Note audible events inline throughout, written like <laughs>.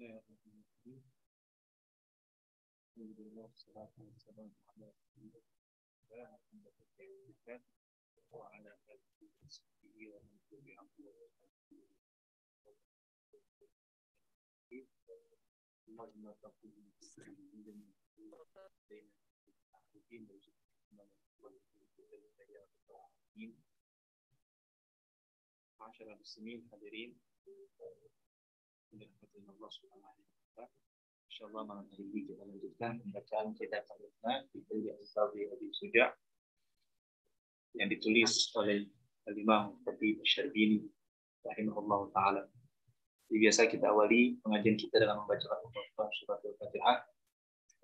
بسم الله الرحمن الرحيم الحمد لله والصلاة والسلام على رسول الله محمد بن وعلى آله وصحبه ومن تبعه اللهم تقول بين الحقيقين وجدنا عشر المسلمين حاضرين Allah Subhanahu wa Insyaallah malam hari ini kita lanjutkan pembacaan kitab al di dari Al-Sawi Abi Suja yang ditulis oleh Al-Imam Khatib Syarbini rahimahullah taala. biasa kita awali pengajian kita dengan membaca Al-Qur'an surat Al-Fatihah.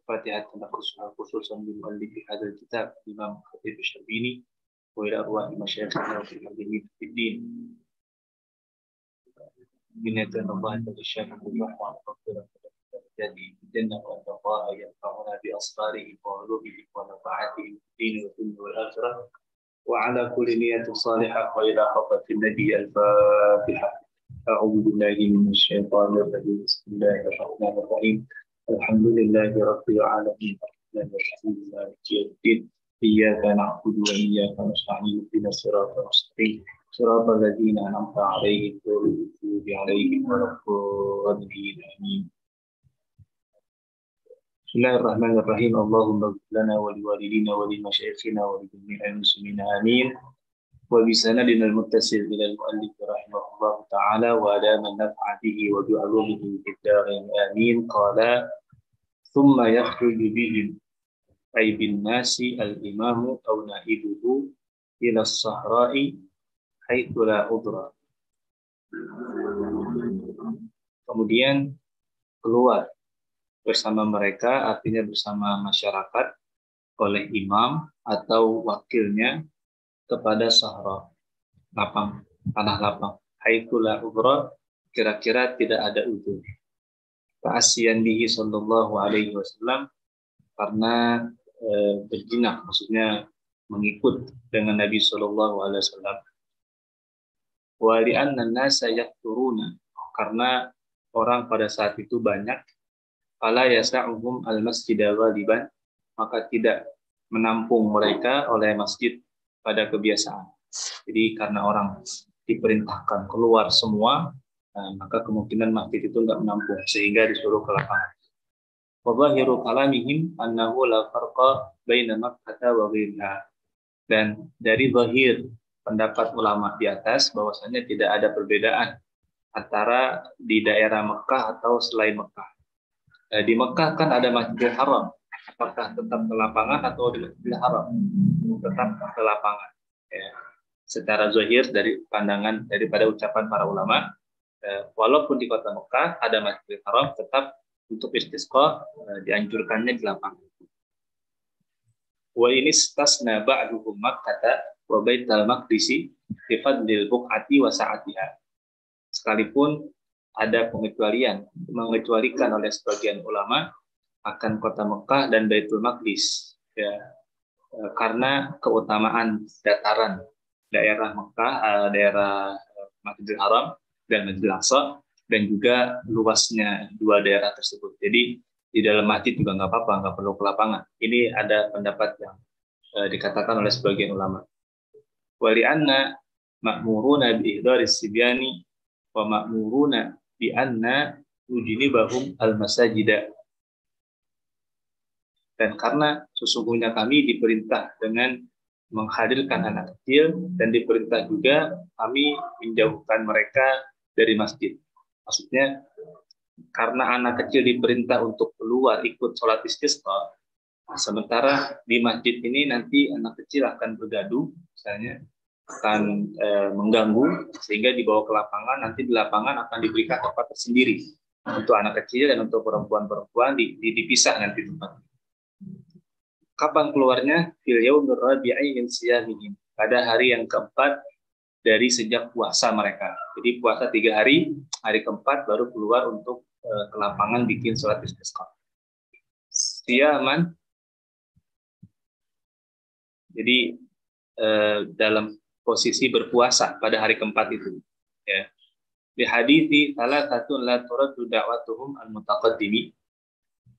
Al-Fatihah tentang khusus khususan di muallif hadal kitab Imam Khatib Syarbini wa ila arwah masyayikhina wa fi din. ينادون الله عز وجل يوم مغفرة الذي الجنة وأن الله ينفعنا بأصغارهم وعلومهم ونفعتهم في الدين والدنيا والآخرة وعلى كل نية صالحة وإلى حضرة النبي الفاتحة أعوذ بالله من الشيطان الرجيم بسم الله الرحمن الرحيم الحمد لله رب العالمين الرحمن الرحيم مالك يوم الدين إياك نعبد وإياك نستعين اهدنا الصراط المستقيم صراط الذين أنعمت عليهم غير المغضوب عليهم ولا الضالين آمين بسم الله الرحمن الرحيم اللهم اغفر لنا ولوالدينا ولمشايخنا ولجميع المسلمين آمين وبسندنا المتصل إلى المؤلف رحمه الله تعالى وعلى من نفع به وبعلومه في الدارين آمين قال ثم يخرج بهم أي بالناس الإمام أو نائبه إلى الصحراء haitsu la udra. Kemudian keluar bersama mereka, artinya bersama masyarakat oleh imam atau wakilnya kepada sahra lapang, tanah lapang. Haitsu la udra kira-kira tidak ada udur. Keasian bihi sallallahu alaihi wasallam karena e, berjinak maksudnya mengikut dengan Nabi Shallallahu Alaihi Wasallam Walian nana saya turuna karena orang pada saat itu banyak yasa umum al masjid waliban maka tidak menampung mereka oleh masjid pada kebiasaan jadi karena orang diperintahkan keluar semua eh, maka kemungkinan masjid itu nggak menampung sehingga disuruh ke lapangan wabahiru kalamihim annahu la farqa baina makata wa dan dari zahir pendapat ulama di atas bahwasanya tidak ada perbedaan antara di daerah Mekah atau selain Mekah. Eh, di Mekah kan ada Masjidil Haram. Apakah tetap ke lapangan atau di Masjidil Haram? Tetap ke lapangan. Ya. Secara zahir dari pandangan daripada ucapan para ulama, eh, walaupun di kota Mekah ada Masjidil Haram, tetap untuk istisqa eh, dianjurkannya di lapangan. Wa ini stasna ba'duhum kata wa bainal maqdisi bifadlil buq'ati wa sa'atiha. Sekalipun ada pengecualian, mengecualikan oleh sebagian ulama akan kota Mekah dan Baitul Maqdis ya e, karena keutamaan dataran daerah Mekah, e, daerah Masjidil Haram dan Masjidil Aqsa dan juga luasnya dua daerah tersebut. Jadi di dalam masjid juga nggak apa-apa, nggak perlu ke lapangan. Ini ada pendapat yang e, dikatakan oleh sebagian ulama wali anna makmuruna bi ihdaris sibyani wa makmuruna bi anna bahum al dan karena sesungguhnya kami diperintah dengan menghadirkan anak kecil dan diperintah juga kami menjauhkan mereka dari masjid maksudnya karena anak kecil diperintah untuk keluar ikut sholat istisqa Nah, sementara di masjid ini nanti anak kecil akan bergaduh, misalnya akan e, mengganggu sehingga dibawa ke lapangan. Nanti di lapangan akan diberikan tempat tersendiri untuk anak kecil dan untuk perempuan-perempuan dipisah nanti tempat. Kapan keluarnya? Fil yang sia Pada hari yang keempat dari sejak puasa mereka. Jadi puasa tiga hari, hari keempat baru keluar untuk e, ke lapangan bikin sholat istisqa. Siaman jadi eh, dalam posisi berpuasa pada hari keempat itu. Ya. Di hadis salah satu la turadu da'watuhum al mutaqaddimi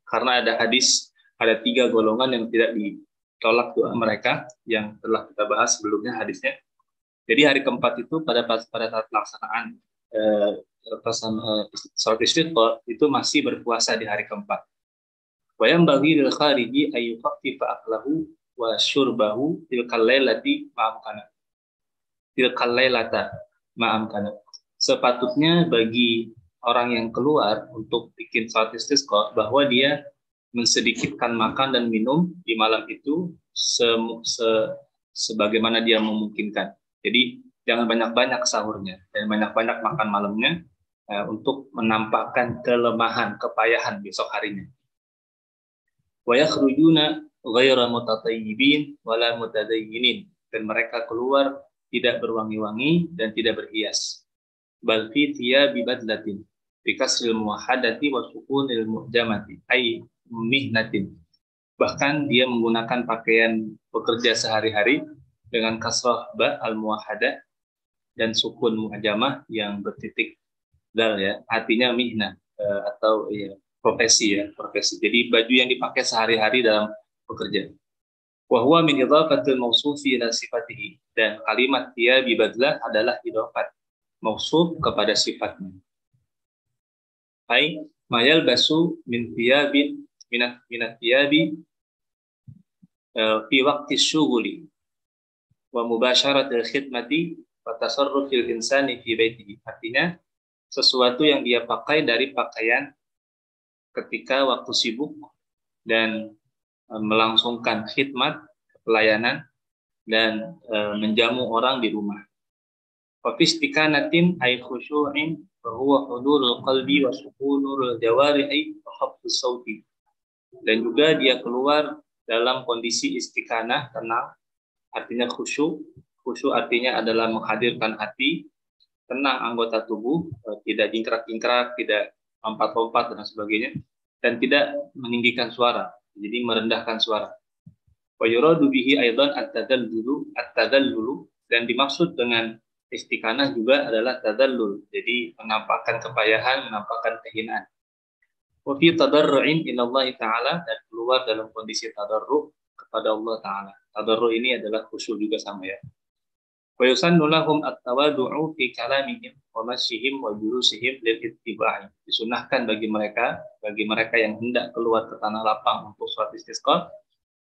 karena ada hadis ada tiga golongan yang tidak ditolak doa mereka yang telah kita bahas sebelumnya hadisnya. Jadi hari keempat itu pada pada saat pelaksanaan pelaksanaan eh, sholat eh, istiqor itu masih berpuasa di hari keempat. Bayang bagi lil khariji ayyuqtifa aqlahu wa syurbahu tilkal lailati ma'amkana. Tilkal lailata ma'amkana. Sepatutnya bagi orang yang keluar untuk bikin statistik istisqa bahwa dia mensedikitkan makan dan minum di malam itu se, se, sebagaimana dia memungkinkan. Jadi jangan banyak-banyak sahurnya dan banyak-banyak makan malamnya eh, untuk menampakkan kelemahan, kepayahan besok harinya wayakhrujuna ghaira mutatayyibin wala mutadayyinin dan mereka keluar tidak berwangi-wangi dan tidak berhias bal fi thiyabi badlatin bi kasril muwahhadati wa sukunil mu'jamati ay mihnatin bahkan dia menggunakan pakaian pekerja sehari-hari dengan kasrah ba al muwahhadah dan sukun muajamah yang bertitik dal ya artinya mihna eh, atau ya profesi ya profesi jadi baju yang dipakai sehari-hari dalam bekerja wahwa min idhafatil mausufi ila sifatihi dan kalimat dia bibadlah adalah idhafat mausuf kepada sifatnya ai mayal basu min thiyabin minat minat thiyabi e, fi waqti syughuli wa mubasharatil khidmati wa tasarrufil insani fi baitihi artinya sesuatu yang dia pakai dari pakaian ketika waktu sibuk dan e, melangsungkan khidmat pelayanan dan e, menjamu orang di rumah. natin ay khusyu'in bahwa hudurul qalbi wa sukunul jawarihi wa khafdus saudi Dan juga dia keluar dalam kondisi istikanah, tenang, artinya khusyuk. Khusyuk artinya adalah menghadirkan hati, tenang anggota tubuh, e, tidak jingkrak-jingkrak, tidak lompat-lompat dan sebagainya dan tidak meninggikan suara jadi merendahkan suara wa yuradu bihi aidan at-tadallulu at-tadallulu dan dimaksud dengan istikanah juga adalah tadallul jadi menampakkan kepayahan menampakkan kehinaan wa fi tadarru'in ila taala dan keluar dalam kondisi tadarru kepada Allah taala tadarru ini adalah khusyuk juga sama ya Wa yusannu lahum at-tawadu'u fi kalamihim wa masyihim wa lil ittiba'i. Disunahkan bagi mereka, bagi mereka yang hendak keluar ke tanah lapang untuk sholat istisqa,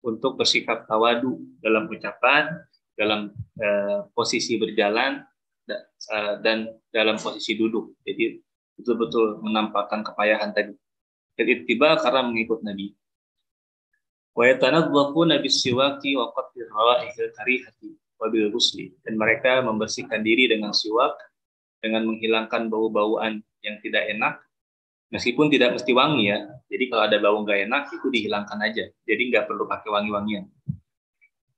untuk bersikap tawadu dalam ucapan, dalam eh, posisi berjalan, eh, dan dalam posisi duduk. Jadi betul-betul menampakkan kepayahan tadi. Dan ittiba karena mengikut Nabi. Wa yatanadzafuna nabi siwaki wa qatir rawaihil karihati wabil husli dan mereka membersihkan diri dengan siwak dengan menghilangkan bau-bauan yang tidak enak meskipun tidak mesti wangi ya jadi kalau ada bau nggak enak itu dihilangkan aja jadi nggak perlu pakai wangi-wangian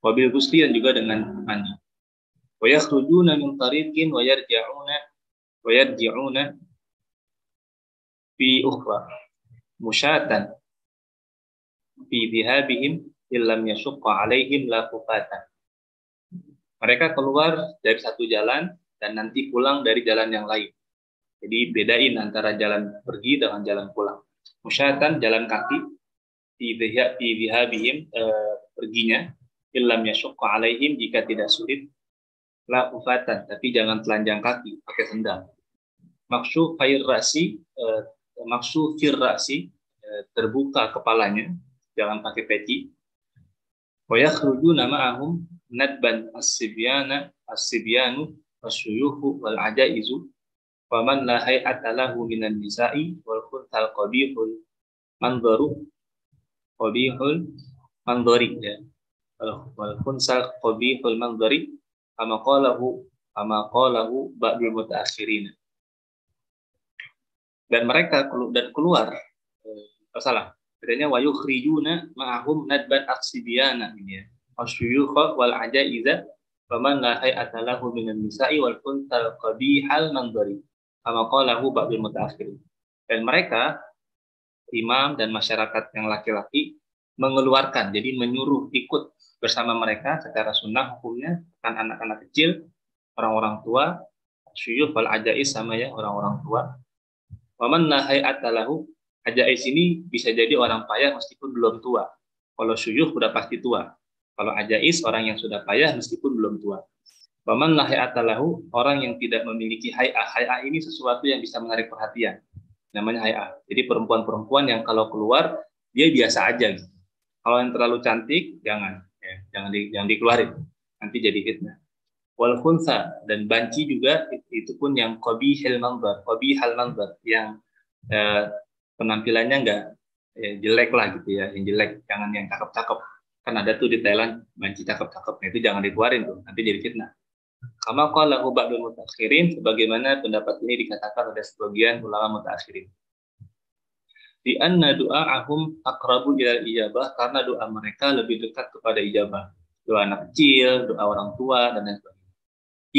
wabil husli dan juga dengan mani ويخرجون من طريق ويرجعون ويرجعون في أخرى مشاة في ذهابهم إن لم يشق عليهم لا mereka keluar dari satu jalan dan nanti pulang dari jalan yang lain. Jadi bedain antara jalan pergi dengan jalan pulang. Musyatan jalan kaki di eh, perginya illam syukur alaihim jika tidak sulit la ufatan tapi jangan telanjang kaki pakai sendal. Maksud fair rasi eh, maksu eh, terbuka kepalanya jangan pakai peci. Wa nama ahum nadban as-sibyana as-sibyanu wasyuyuhu wal ajaizu wa man la hay'ata lahu minan nisa'i wal kuntal qabihul manzaru qabihul manzari ya wal kunsal qabihul manzari kama qalahu kama qalahu ba'dul mutaakhirin dan mereka dan keluar eh, salah bedanya wayukhrijuna ma'ahum nadban aksibiana ini ya asyuyukha wal ajaiza la minan nisa'i wal kuntal qabihal mandari, kama qalahu ba'dul dan mereka imam dan masyarakat yang laki-laki mengeluarkan jadi menyuruh ikut bersama mereka secara sunnah hukumnya kan anak-anak kecil orang-orang tua syuyuh wal ajais sama ya orang-orang tua waman nahai atalahu ajais ini bisa jadi orang payah meskipun belum tua kalau syuyuh sudah pasti tua kalau ajais orang yang sudah payah meskipun belum tua. Waman lahayatalahu orang yang tidak memiliki hayah. Hayah ini sesuatu yang bisa menarik perhatian. Namanya hayah. Jadi perempuan-perempuan yang kalau keluar dia biasa aja. Gitu. Kalau yang terlalu cantik jangan ya. jangan di, jangan dikeluarin. Nanti jadi fitnah. Wal khunsa dan banci juga itu pun yang kobi helmanbar, kobi manzar yang eh, penampilannya enggak ya, eh, jelek lah gitu ya, yang jelek, jangan yang cakep-cakep kan ada tuh di Thailand banci cakep cakep itu jangan dikeluarin tuh nanti jadi fitnah kama qala ba'dul mutakhirin sebagaimana pendapat ini dikatakan oleh sebagian ulama mutakhirin di anna ahum akrabu ila ijabah karena doa mereka lebih dekat kepada ijabah doa anak kecil doa orang tua dan lain sebagainya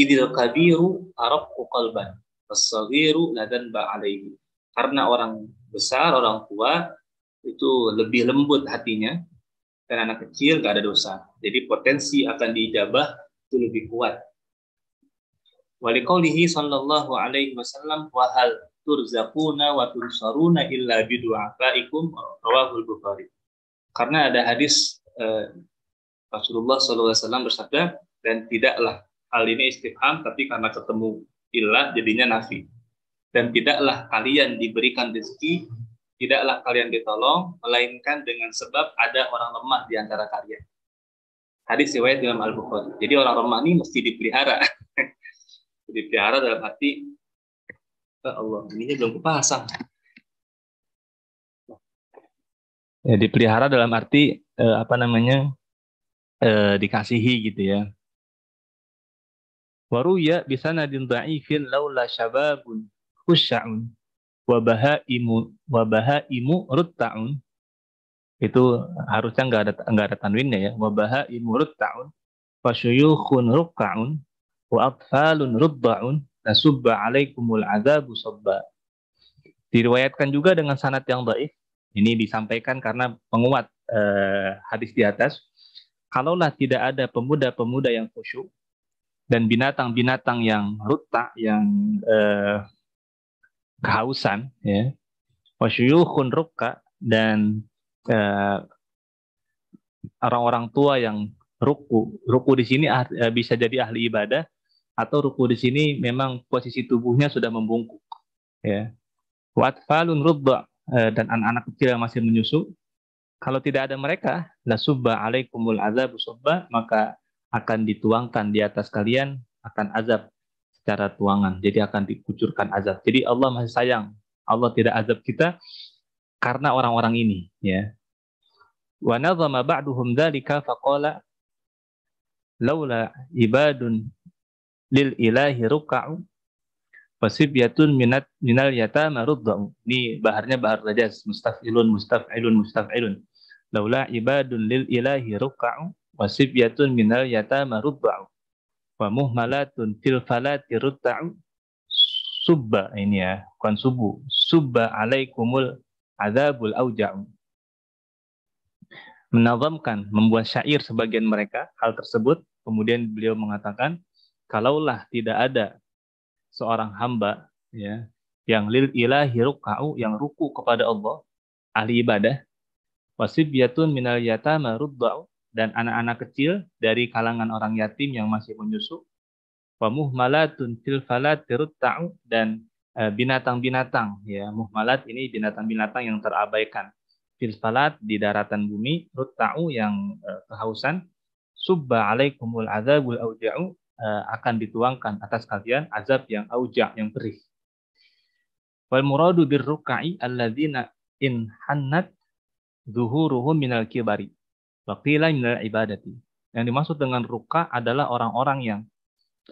idil kabiru arab qalban pesawiru ladan ba'alaihi karena orang besar orang tua itu lebih lembut hatinya dan anak kecil nggak ada dosa. Jadi potensi akan dijabah itu lebih kuat. Walikaulihi sallallahu alaihi wasallam hal turzakuna wa tunsaruna illa bidu'afaikum rawahul Bukhari. Karena ada hadis eh, Rasulullah SAW bersabda dan tidaklah hal ini istifham tapi karena ketemu ilah jadinya nafi dan tidaklah kalian diberikan rezeki tidaklah kalian ditolong, melainkan dengan sebab ada orang lemah di antara kalian. Hadis riwayat Imam Al-Bukhari. Jadi orang lemah ini mesti dipelihara. <laughs> dipelihara dalam hati, oh Allah, ini belum kupasang Ya, dipelihara dalam arti eh, apa namanya eh, dikasihi gitu ya. Waruya bisa nadin da'ifin laula syababun khusya'un wabaha imu wabaha imu ruttaun itu harusnya nggak ada nggak ada tanwinnya ya wabaha imu ruttaun fasyuyukhun rukkaun wa atfalun ruddaun nasubba alaikumul 'adzabu sabba diriwayatkan juga dengan sanad yang baik ini disampaikan karena penguat eh, hadis di atas kalaulah tidak ada pemuda-pemuda yang khusyuk dan binatang-binatang yang rutak yang eh, kehausan ya wasyuyukhun rukka dan orang eh, orang-orang tua yang ruku ruku di sini ah, eh, bisa jadi ahli ibadah atau ruku di sini memang posisi tubuhnya sudah membungkuk ya watfalun rubba eh, dan anak-anak kecil yang masih menyusu kalau tidak ada mereka la subba alaikumul azab subba maka akan dituangkan di atas kalian akan azab secara tuangan. Jadi akan dikucurkan azab. Jadi Allah masih sayang. Allah tidak azab kita karena orang-orang ini. Ya. Wa nazama ba'duhum dhalika faqala laula ibadun lil ilahi ruka'u fasibyatun minat minal yatama rudda'u. Ini baharnya bahar rajas. Mustaf'ilun, mustaf'ilun, mustaf'ilun. Laula ibadun lil ilahi ruka'u wasibyatun minal yatama rudda'u wa muhmalatun fil falati rutta'u subba ini ya bukan subu subba alaikumul azabul auja'u menazamkan membuat syair sebagian mereka hal tersebut kemudian beliau mengatakan kalaulah tidak ada seorang hamba ya yang lil ilahi rukau yang ruku kepada Allah ahli ibadah wasibiyatun minal yatama rudda'u dan anak-anak kecil dari kalangan orang yatim yang masih menyusu, wamuhmalatun tilfalat tirutta'u dan e, binatang-binatang ya muhmalat ini binatang-binatang yang terabaikan filfalat di daratan bumi rutta'u yang e, kehausan subba alaikumul azabul auja'u e, akan dituangkan atas kalian azab yang auja yang perih wal muradu birruka'i alladzina in hannat zuhuruhum minal kibari Wakila minal ibadati. Yang dimaksud dengan ruka adalah orang-orang yang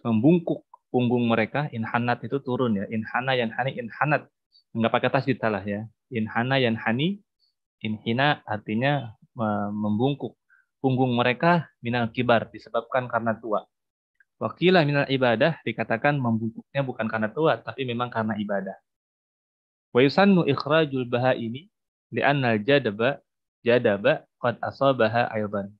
membungkuk punggung mereka. Inhanat itu turun ya. Inhana hani inhanat. Enggak pakai tasjid lah ya. Inhana hani inhina artinya membungkuk. Punggung mereka minal kibar disebabkan karena tua. Wakilah minal ibadah dikatakan membungkuknya bukan karena tua tapi memang karena ibadah. Wa yusannu ikhrajul baha ini li'annal jadaba jadaba qad asabaha aydan.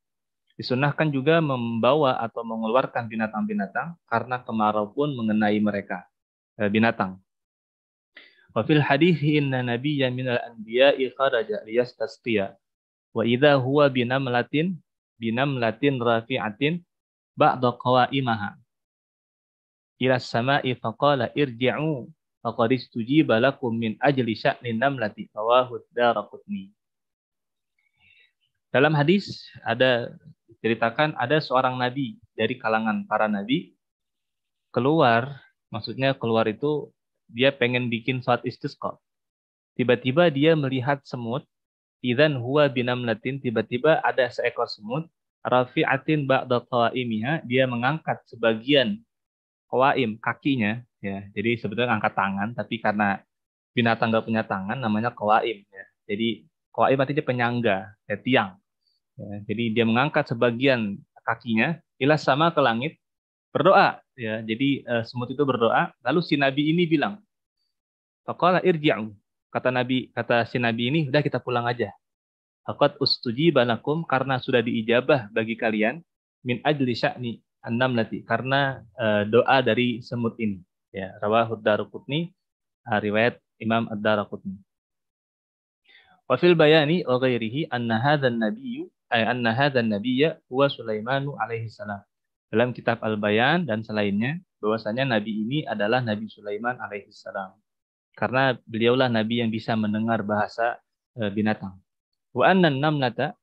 Disunahkan juga membawa atau mengeluarkan binatang-binatang karena kemarau pun mengenai mereka eh, binatang. Wa fil hadis inna nabiyya minal anbiya'i kharaja liyastasqiya wa idza huwa binamlatin binamlatin rafi'atin ba'da qawaimaha ila sama'i faqala irji'u faqad istujiba lakum min ajli sya'nin namlati rawahu daraqutni dalam hadis ada ceritakan ada seorang nabi dari kalangan para nabi keluar, maksudnya keluar itu dia pengen bikin sholat istisqa. Tiba-tiba dia melihat semut, idan huwa latin, tiba-tiba ada seekor semut, rafi'atin ba'da qawaimiha, dia mengangkat sebagian qawaim, kakinya, ya. Jadi sebetulnya angkat tangan, tapi karena binatang gak punya tangan namanya qawaim, ya. Jadi qawaim artinya penyangga, ya, tiang. Ya, jadi dia mengangkat sebagian kakinya ilah sama ke langit berdoa. Ya, jadi uh, semut itu berdoa. Lalu si nabi ini bilang, Faqala irji'u. Kata Nabi, kata si Nabi ini, udah kita pulang aja. Fakat ustuji banakum karena sudah diijabah bagi kalian min ajli sya'ni enam nanti karena uh, doa dari semut ini. Ya, rawah darukutni uh, eh, riwayat Imam ad darukutni. Wa fil bayani wa ghairihi anna hadzal nabiyyu anna hadzal nabiyya huwa Sulaimanu alaihi salam. Dalam kitab Al-Bayan dan selainnya bahwasanya nabi ini adalah Nabi Sulaiman alaihi salam. Karena beliaulah nabi yang bisa mendengar bahasa eh, binatang. Wa anna namlata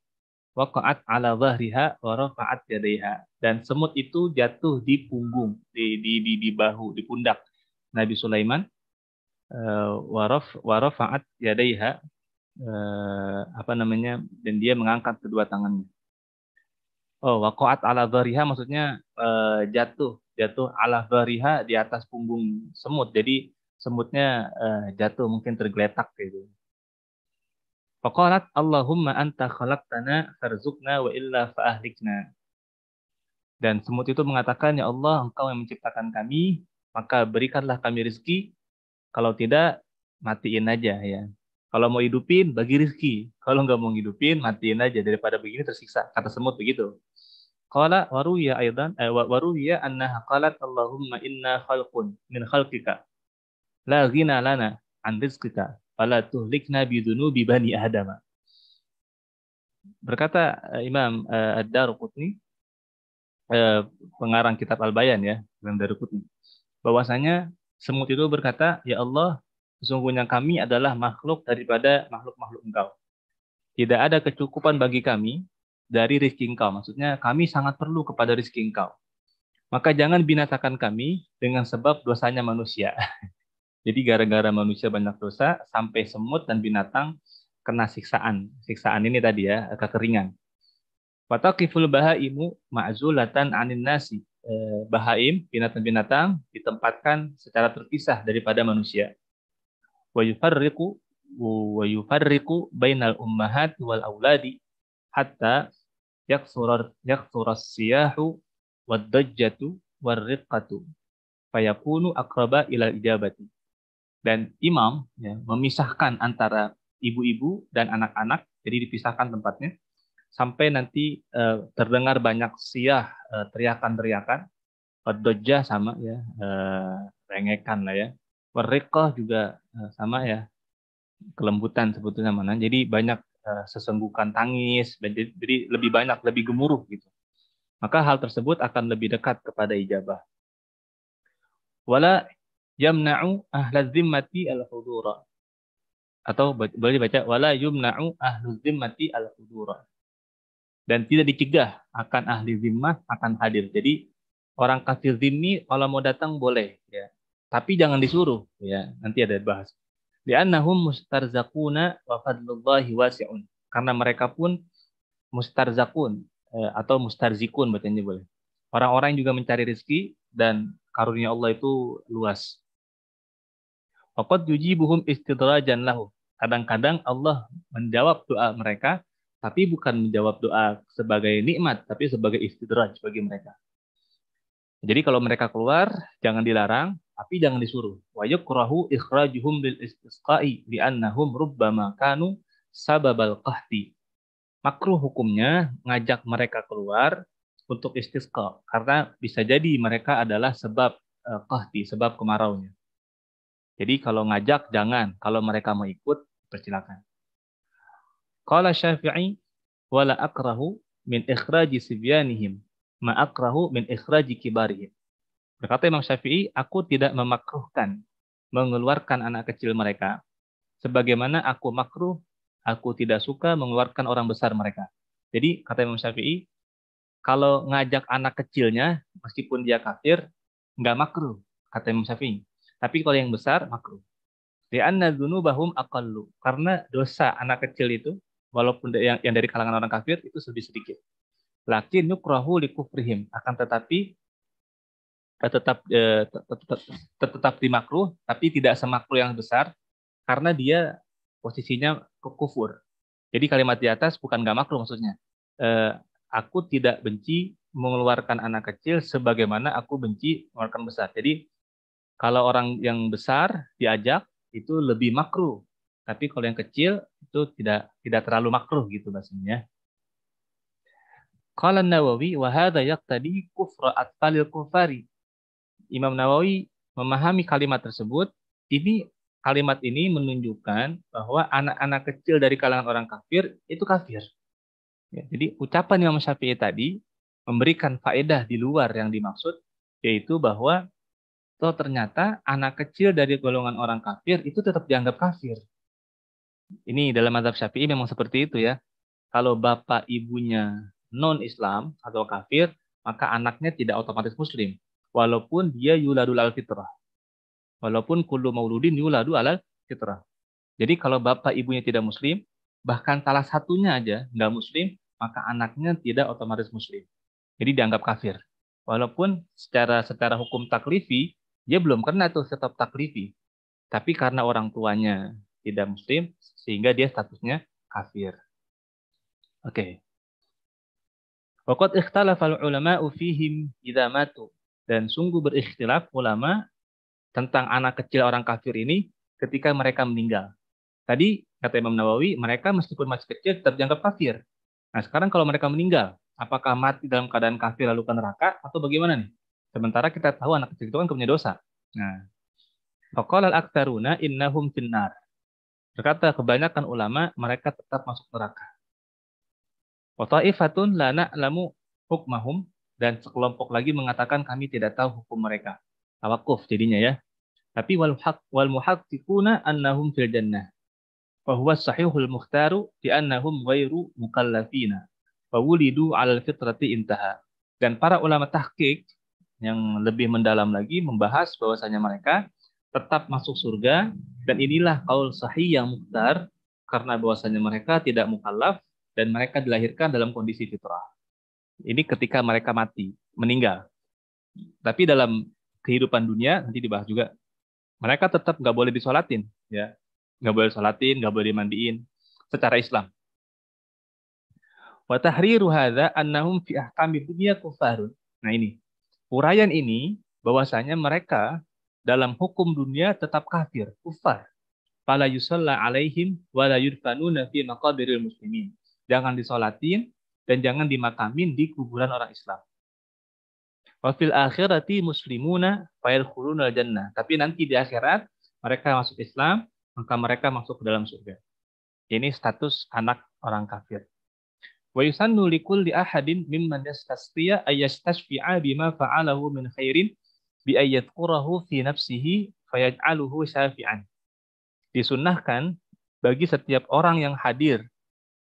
waqa'at ala dhahriha wa rafa'at yadayha. Dan semut itu jatuh di punggung, di di di, di bahu, di pundak Nabi Sulaiman eh, waraf warafaat yadaiha eh, apa namanya dan dia mengangkat kedua tangannya. Oh, wakoat ala dhariha maksudnya eh, jatuh, jatuh ala dhariha di atas punggung semut. Jadi semutnya eh, jatuh mungkin tergeletak gitu. Faqalat Allahumma anta khalaqtana farzukna wa illa faahlikna. Dan semut itu mengatakan, Ya Allah, engkau yang menciptakan kami, maka berikanlah kami rezeki. Kalau tidak, matiin aja ya. Kalau mau hidupin, bagi rizki. Kalau nggak mau hidupin, matiin aja. Daripada begini tersiksa. Kata semut begitu. Qala waruya aidan eh, waruya annaha qalat Allahumma inna khalqun min khalqika la ghina lana an rizqika fala tuhlikna bi dhunubi bani adama. Berkata eh, Imam uh, Ad-Darqutni uh, pengarang kitab Al-Bayan ya, Imam Darqutni. Bahwasanya semut itu berkata, "Ya Allah, Sesungguhnya kami adalah makhluk daripada makhluk-makhluk engkau. Tidak ada kecukupan bagi kami dari rezeki engkau. Maksudnya kami sangat perlu kepada rezeki engkau. Maka jangan binasakan kami dengan sebab dosanya manusia. <laughs> Jadi gara-gara manusia banyak dosa, sampai semut dan binatang kena siksaan. Siksaan ini tadi ya, kekeringan. Watakiful bahaimu ma'zulatan anin nasi. Eh, bahaim, binatang-binatang, ditempatkan secara terpisah daripada manusia wa yufarriqu wa bainal ummahat wal auladi hatta yaksura yaksura siyahu wad dajjatu war riqatu fayakunu akraba ila ijabati dan imam ya, memisahkan antara ibu-ibu dan anak-anak jadi dipisahkan tempatnya sampai nanti uh, terdengar banyak siah uh, teriakan-teriakan dojah sama ya uh, rengekan lah ya Warikoh juga eh, sama ya kelembutan sebetulnya mana. Jadi banyak eh, sesenggukan tangis, jadi lebih banyak, lebih gemuruh gitu. Maka hal tersebut akan lebih dekat kepada ijabah. Wala yamna'u ahlaz zimmati al-hudura. Atau boleh baca wala yumna'u ahluz zimmati al-hudura. Dan tidak dicegah akan ahli zimmah akan hadir. Jadi orang kafir zimmi kalau mau datang boleh ya tapi jangan disuruh ya nanti ada bahas di li'annahum mustarzakuna wa fadlullahi wasi'un karena mereka pun mustarzakun eh, atau mustarzikun bahasanya boleh orang-orang yang juga mencari rezeki dan karunia Allah itu luas Waqad yujibuhum istidrajan lahu kadang-kadang Allah menjawab doa mereka tapi bukan menjawab doa sebagai nikmat tapi sebagai istidraj bagi mereka jadi kalau mereka keluar jangan dilarang tapi jangan disuruh. Wa yakrahu ikhrajuhum bil istisqa'i annahum rubbama kanu sababal qahti. Makruh hukumnya ngajak mereka keluar untuk istisqa karena bisa jadi mereka adalah sebab eh, qahti, sebab kemaraunya. Jadi kalau ngajak jangan, kalau mereka mau ikut persilakan. Qala Syafi'i wala akrahu min ikhraji sibyanihim ma akrahu min ikhraji kibarihim. Berkata Imam Syafi'i, aku tidak memakruhkan mengeluarkan anak kecil mereka, sebagaimana aku makruh, aku tidak suka mengeluarkan orang besar mereka. Jadi kata Imam Syafi'i, kalau ngajak anak kecilnya, meskipun dia kafir, nggak makruh, kata Imam Syafi'i. Tapi kalau yang besar, makruh. Lianna dzunubahum aqallu. Karena dosa anak kecil itu, walaupun yang, dari kalangan orang kafir, itu lebih sedikit. Lakin yukrahu likufrihim. Akan tetapi Eh, tetap eh, tetap, tetap di makruh tapi tidak semakruh yang besar karena dia posisinya kufur. Jadi kalimat di atas bukan gak makruh maksudnya. Eh, aku tidak benci mengeluarkan anak kecil sebagaimana aku benci mengeluarkan besar. Jadi kalau orang yang besar diajak itu lebih makruh. Tapi kalau yang kecil itu tidak tidak terlalu makruh gitu maksudnya kalau Nawawi wa hadza yaqtadi kufra atfalil kufari Imam Nawawi memahami kalimat tersebut, ini kalimat ini menunjukkan bahwa anak-anak kecil dari kalangan orang kafir itu kafir. Ya, jadi ucapan Imam Syafi'i tadi memberikan faedah di luar yang dimaksud, yaitu bahwa toh ternyata anak kecil dari golongan orang kafir itu tetap dianggap kafir. Ini dalam mazhab Syafi'i memang seperti itu ya. Kalau bapak ibunya non-Islam atau kafir, maka anaknya tidak otomatis muslim walaupun dia yuladul al fitrah. Walaupun kullu mauludin yuladu al fitrah. Jadi kalau bapak ibunya tidak muslim, bahkan salah satunya aja tidak muslim, maka anaknya tidak otomatis muslim. Jadi dianggap kafir. Walaupun secara secara hukum taklifi, dia belum kena tuh setop taklifi. Tapi karena orang tuanya tidak muslim, sehingga dia statusnya kafir. Oke. Okay. Waqad ikhtalafa al-ulama'u fihim idza matu dan sungguh berikhtilaf ulama tentang anak kecil orang kafir ini ketika mereka meninggal. Tadi kata Imam Nawawi, mereka meskipun masih kecil terjangkau kafir. Nah sekarang kalau mereka meninggal, apakah mati dalam keadaan kafir lalu ke neraka atau bagaimana nih? Sementara kita tahu anak kecil itu kan punya dosa. Nah, Fakol al aktaruna innahum finnar. Berkata kebanyakan ulama mereka tetap masuk neraka. Wata'ifatun ta'ifatun hukmahum dan sekelompok lagi mengatakan kami tidak tahu hukum mereka. Tawakuf jadinya ya. Tapi wal haq wal muhaqqiquna annahum fil jannah. huwa sahihul mukhtaru di annahum ghairu mukallafina. wulidu alal fitrati intaha. Dan para ulama tahqiq yang lebih mendalam lagi membahas bahwasanya mereka tetap masuk surga dan inilah kaul sahih yang mukhtar karena bahwasanya mereka tidak mukallaf dan mereka dilahirkan dalam kondisi fitrah. Ini ketika mereka mati, meninggal. Tapi dalam kehidupan dunia nanti dibahas juga, mereka tetap nggak boleh disolatin, ya, nggak boleh disolatin, nggak boleh dimandiin secara Islam. Watahri ruhada annahum fi ahkami dunya kufarun. Nah ini, urayan ini bahwasanya mereka dalam hukum dunia tetap kafir, kufar fala yusalla alaihim wa la yudfanuna fi maqabiril muslimin. Jangan disolatin dan jangan dimakamin di kuburan orang Islam. Wafil akhirati muslimuna fayadkhulunal jannah. Tapi nanti di akhirat mereka masuk Islam, maka mereka masuk ke dalam surga. Ini status anak orang kafir. Wa yusannu likulli ahadin mimman yastastiya ayyastashfi'a bima fa'alahu min khairin bi ayyadhkurahu fi nafsihi fayaj'aluhu syafi'an. Disunnahkan bagi setiap orang yang hadir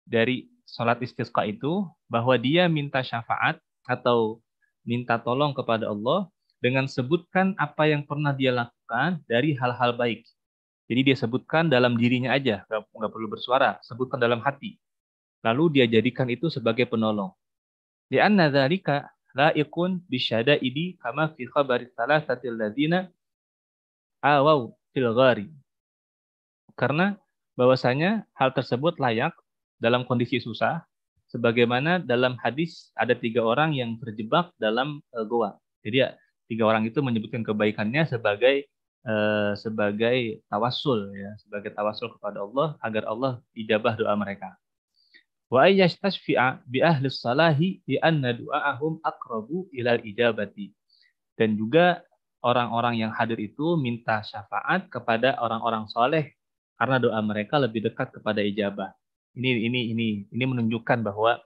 dari sholat istisqa itu bahwa dia minta syafaat atau minta tolong kepada Allah dengan sebutkan apa yang pernah dia lakukan dari hal-hal baik. Jadi dia sebutkan dalam dirinya aja, nggak perlu bersuara, sebutkan dalam hati. Lalu dia jadikan itu sebagai penolong. Lianna dzalika laiqun bisyada idi kama fi khabari salasatil ladzina awau fil ghari. Karena bahwasanya hal tersebut layak dalam kondisi susah, sebagaimana dalam hadis ada tiga orang yang terjebak dalam uh, goa. Jadi ya, tiga orang itu menyebutkan kebaikannya sebagai uh, sebagai tawasul ya, sebagai tawasul kepada Allah agar Allah ijabah doa mereka. Wa ayyastashfi'a bi ahli salahi bi anna du'aahum aqrabu ilal ijabati. Dan juga orang-orang yang hadir itu minta syafaat kepada orang-orang soleh karena doa mereka lebih dekat kepada ijabah ini ini ini ini menunjukkan bahwa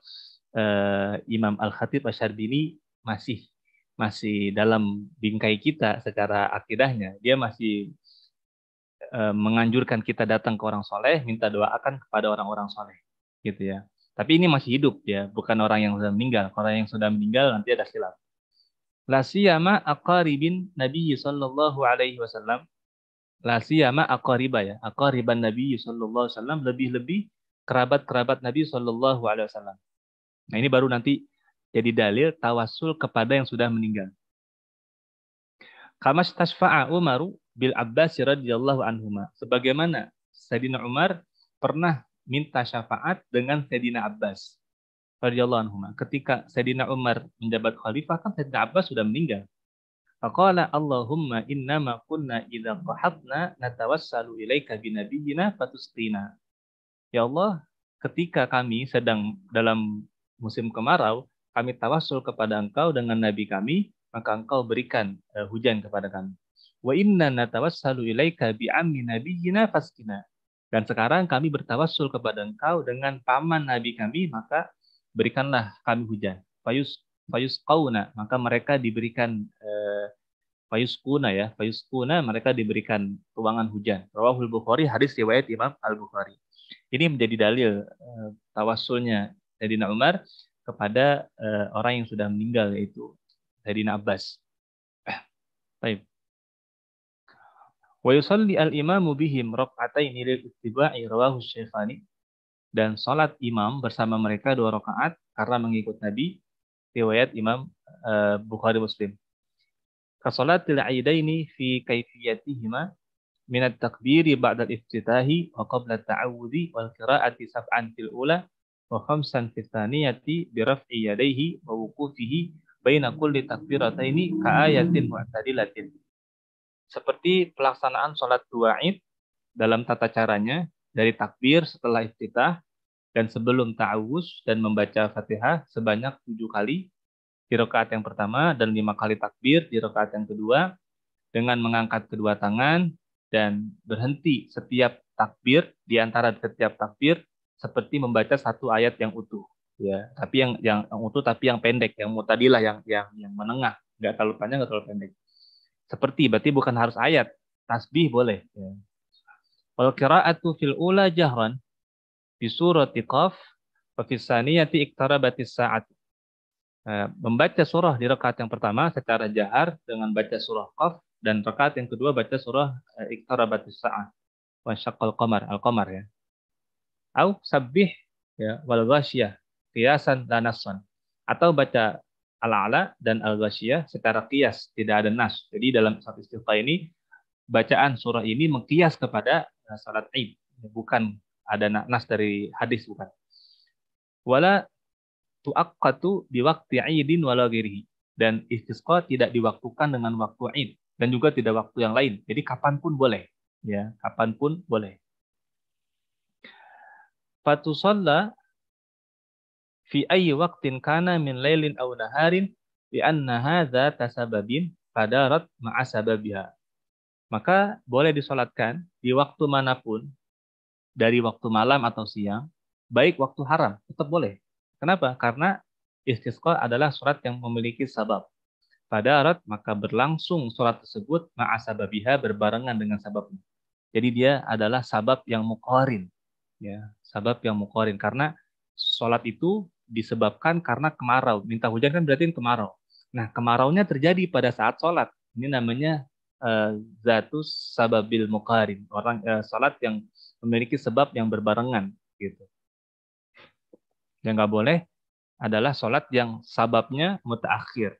uh, Imam Al Khatib Asyarbini masih masih dalam bingkai kita secara akidahnya. Dia masih uh, menganjurkan kita datang ke orang soleh, minta akan kepada orang-orang soleh, gitu ya. Tapi ini masih hidup ya, bukan orang yang sudah meninggal. Orang yang sudah meninggal nanti ada silap La siyama aqaribin Nabi sallallahu alaihi wasallam. La siyama aqariba ya, aqariban Nabi sallallahu alaihi wasallam lebih-lebih kerabat-kerabat Nabi Shallallahu Alaihi Wasallam. Nah ini baru nanti jadi dalil tawasul kepada yang sudah meninggal. Kamas tasfa'a Umaru bil Abbas radhiyallahu anhuma. Sebagaimana Sayyidina Umar pernah minta syafaat dengan Sayyidina Abbas radhiyallahu anhuma. Ketika Sayyidina Umar menjabat khalifah kan Sayyidina Abbas sudah meninggal. Faqala Allahumma ma kunna idza qahatna natawassalu ilaika binabiyyina fatusqina. Ya Allah, ketika kami sedang dalam musim kemarau, kami tawasul kepada engkau dengan Nabi kami, maka engkau berikan uh, hujan kepada kami. Wa inna natawassalu ilaika bi'ammi nabiyyina faskina. Dan sekarang kami bertawassul kepada engkau dengan paman Nabi kami, maka berikanlah kami hujan. Fayus, fayus kauna, maka mereka diberikan uh, eh, fayus kuna ya, fayus kuna mereka diberikan ruangan hujan. Rawahul Bukhari, hadis riwayat Imam Al-Bukhari. Ini menjadi dalil eh, tawasulnya Sayyidina Umar kepada eh, orang yang sudah meninggal yaitu Sayyidina Abbas. Eh, baik. Wa yusalli al-imamu bihim rak'ataini lil ittiba'i rawahu Syaikhani dan salat imam bersama mereka dua rakaat karena mengikut Nabi riwayat Imam Bukhari Muslim. Kasolatil aidaini fi kaifiyatihima minat takbiri ba'da iftitahi wa qabla ta'awudhi wal qira'ati sab'an fil ula wa khamsan fil thaniyati bi raf'i yadayhi wa wuqufihi baina kulli takbirataini ka ayatin mu'tadilatin. Seperti pelaksanaan sholat dua id dalam tata caranya dari takbir setelah iftitah dan sebelum ta'awuz dan membaca Fatihah sebanyak tujuh kali di rakaat yang pertama dan lima kali takbir di rakaat yang kedua dengan mengangkat kedua tangan dan berhenti setiap takbir di antara setiap takbir seperti membaca satu ayat yang utuh ya tapi yang yang, yang utuh tapi yang pendek yang mutadilah yang yang yang menengah nggak terlalu panjang nggak terlalu pendek seperti berarti bukan harus ayat tasbih boleh ya. Wal qira'atu fil ula jahran bi surati qaf wa fi saniyati iktarabatis sa'at. Eh, membaca surah di rakaat yang pertama secara jahar dengan baca surah qaf dan rakaat yang kedua baca surah eh, Iqtarabatus Sa'ah wa syaqqal qamar, al-qamar ya. Au sabbih ya wal ghasyah qiyasan dan nasan. Atau baca al-ala dan al-ghasyah secara kias, tidak ada nas. Jadi dalam satu istighfar ini bacaan surah ini mengkias kepada eh, salat Id, bukan ada nas dari hadis bukan. Wala tuaqqatu di waktu idin wala ghairihi dan istisqa tidak diwaktukan dengan waktu id dan juga tidak waktu yang lain. Jadi kapanpun boleh, ya, kapanpun boleh. Fatusalla fi ayy waqtin kana min lailin aw naharin bi anna hadza tasababin fadarat ma'a sababiha. Maka boleh disolatkan di waktu manapun dari waktu malam atau siang, baik waktu haram, tetap boleh. Kenapa? Karena istisqa adalah surat yang memiliki sabab. Fadarat maka berlangsung sholat tersebut ma'asababiha berbarengan dengan sababnya. Jadi dia adalah sabab yang mukorin. Ya, sabab yang mukorin. Karena sholat itu disebabkan karena kemarau. Minta hujan kan berarti kemarau. Nah, kemaraunya terjadi pada saat sholat. Ini namanya uh, eh, zatus sababil mukorin orang uh, sholat yang memiliki sebab yang berbarengan gitu yang nggak boleh adalah sholat yang sababnya mutakhir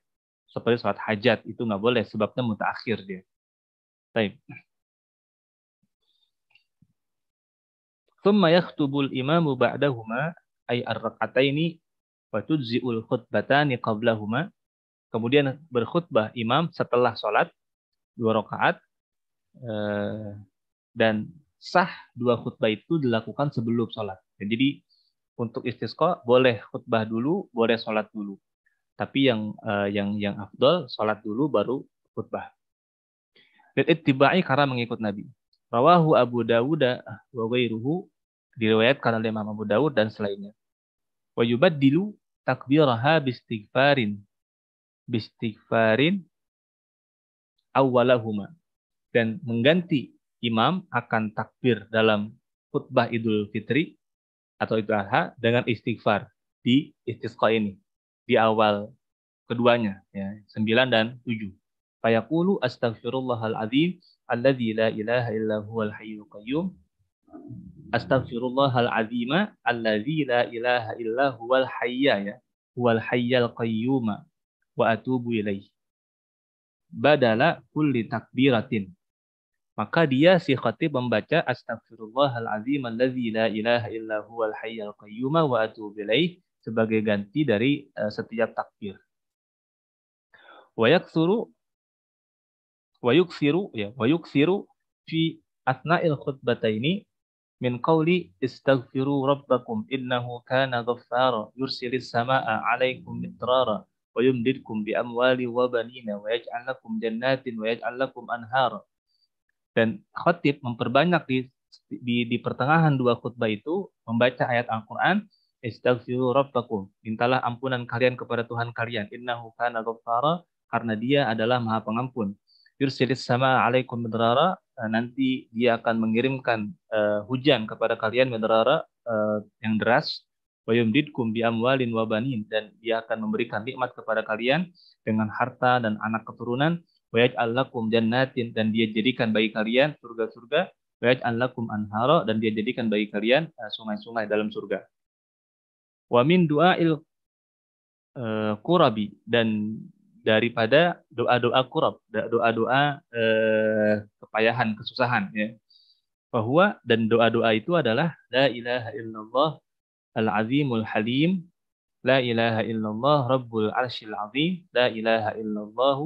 seperti sholat hajat itu nggak boleh sebabnya mutakhir dia. Baik. Thumma yakhtubul imamu ba'dahuma ay ar-rak'ataini wa tudzi'ul khutbatani qablahuma. Kemudian berkhutbah imam setelah sholat dua rakaat eh, dan sah dua khutbah itu dilakukan sebelum sholat. Jadi untuk istisqa boleh khutbah dulu, boleh sholat dulu tapi yang uh, yang yang afdol salat dulu baru khutbah. Dan ittiba'i karena mengikut Nabi. Rawahu Abu Dawud wa ghairuhu diriwayatkan oleh Imam Abu Dawud dan selainnya. Wa yubaddilu takbiraha bistighfarin bistighfarin awwalahuma dan mengganti imam akan takbir dalam khutbah Idul Fitri atau Idul Adha dengan istighfar di istisqa ini di awal keduanya ya 9 dan 7 fayaqulu astaghfirullahal azim alladzi la ilaha illa huwal hayyul qayyum astaghfirullahal azima alladzi la ilaha illa huwal hayya ya huwal hayyal qayyum wa atubu ilaih badala kulli takbiratin maka dia si khatib membaca astaghfirullahal azim alladzi la ilaha illa huwal hayyul qayyum wa atubu ilaih sebagai ganti dari uh, setiap takbir. wayuk siru, ya wayuk siru fi asna'il ini min qawli istaghfiru rabbakum innahu kana ghaffara yursilis samaa 'alaikum mitrara wa yumdidkum bi amwali wa banina wa yaj'al lakum jannatin wa yaj'al lakum anhara dan khatib memperbanyak di, di di pertengahan dua khutbah itu membaca ayat Al-Qur'an Istaghfiru rabbakum. Mintalah ampunan kalian kepada Tuhan kalian. Innahu kana ghaffara karena dia adalah Maha Pengampun. Yursilis sama alaikum midrara. Eh, nanti dia akan mengirimkan uh, hujan kepada kalian midrara uh, eh, yang deras. Wayumdidkum bi amwalin wa dan dia akan memberikan nikmat kepada kalian dengan harta dan anak keturunan. Wayaj'al lakum jannatin dan dia jadikan bagi kalian surga-surga. Wayaj'al lakum anhara dan dia jadikan bagi kalian sungai-sungai dalam surga. Wa min du'ail uh, eh, kurabi dan daripada doa-doa kurab, doa-doa eh, kepayahan, kesusahan ya. Bahwa dan doa-doa itu adalah la ilaha illallah al-azimul halim, la ilaha illallah rabbul arsyil azim, la ilaha illallah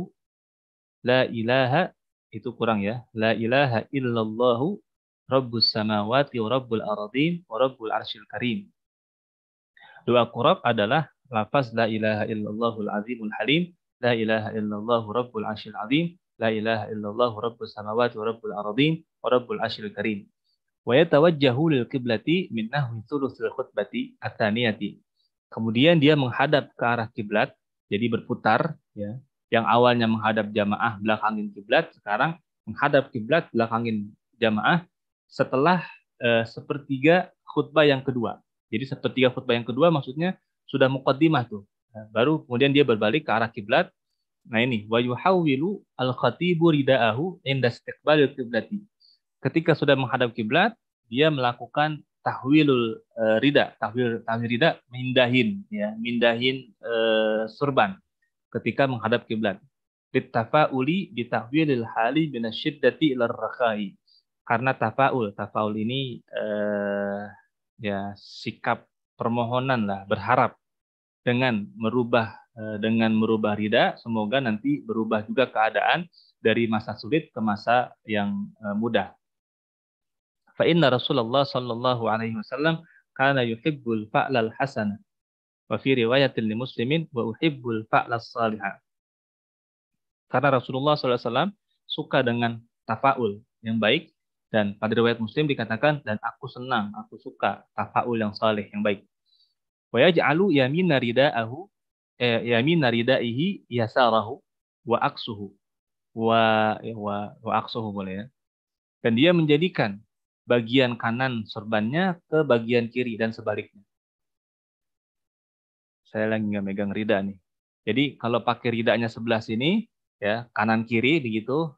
la ilaha itu kurang ya. La ilaha illallah rabbus samawati wa rabbul ardhin wa rabbul arsyil karim. Doa qurab adalah lafaz la ilaha illallahul azimul halim, la ilaha illallahu rabbul ashil azim, la ilaha illallahu Rabbul samawati wa rabbul aradim, wa rabbul ashil karim. Wa yatawajjahu lil qiblati min nahwi thulutsil khutbati athaniyati. Kemudian dia menghadap ke arah kiblat, jadi berputar ya. Yang awalnya menghadap jamaah belakangin kiblat, sekarang menghadap kiblat belakangin jamaah setelah eh, sepertiga khutbah yang kedua. Jadi sepertiga khutbah yang kedua maksudnya sudah mukaddimah tuh. Nah, baru kemudian dia berbalik ke arah kiblat. Nah ini wa yuhawwilu al khatibu ridaahu inda istiqbalil kiblati. Ketika sudah menghadap kiblat, dia melakukan tahwilul eh, rida, tahwil tahwil rida mindahin ya, mindahin uh, eh, surban ketika menghadap kiblat. Litafauli bitahwilil hali binasyiddati ilar rakhai. Karena tafaul, tafaul ini uh, ya sikap permohonan lah berharap dengan merubah eh, dengan merubah rida semoga nanti berubah juga keadaan dari masa sulit ke masa yang eh, mudah. Fa inna Rasulullah sallallahu alaihi wasallam kana yuhibbul fa'lal hasan wa fi riwayatil muslimin wa uhibbul fa'lal salihah. Karena Rasulullah SAW suka dengan tafaul yang baik dan pada riwayat Muslim dikatakan dan aku senang, aku suka tafaul yang saleh yang baik. Wa yaj'alu yamina ridaahu eh, yamin narida'ihi yasarahu wa aksuhu wa ya, wa, wa aksuhu boleh ya. Dan dia menjadikan bagian kanan serbannya ke bagian kiri dan sebaliknya. Saya lagi nggak megang rida nih. Jadi kalau pakai ridanya sebelah sini, ya kanan kiri begitu,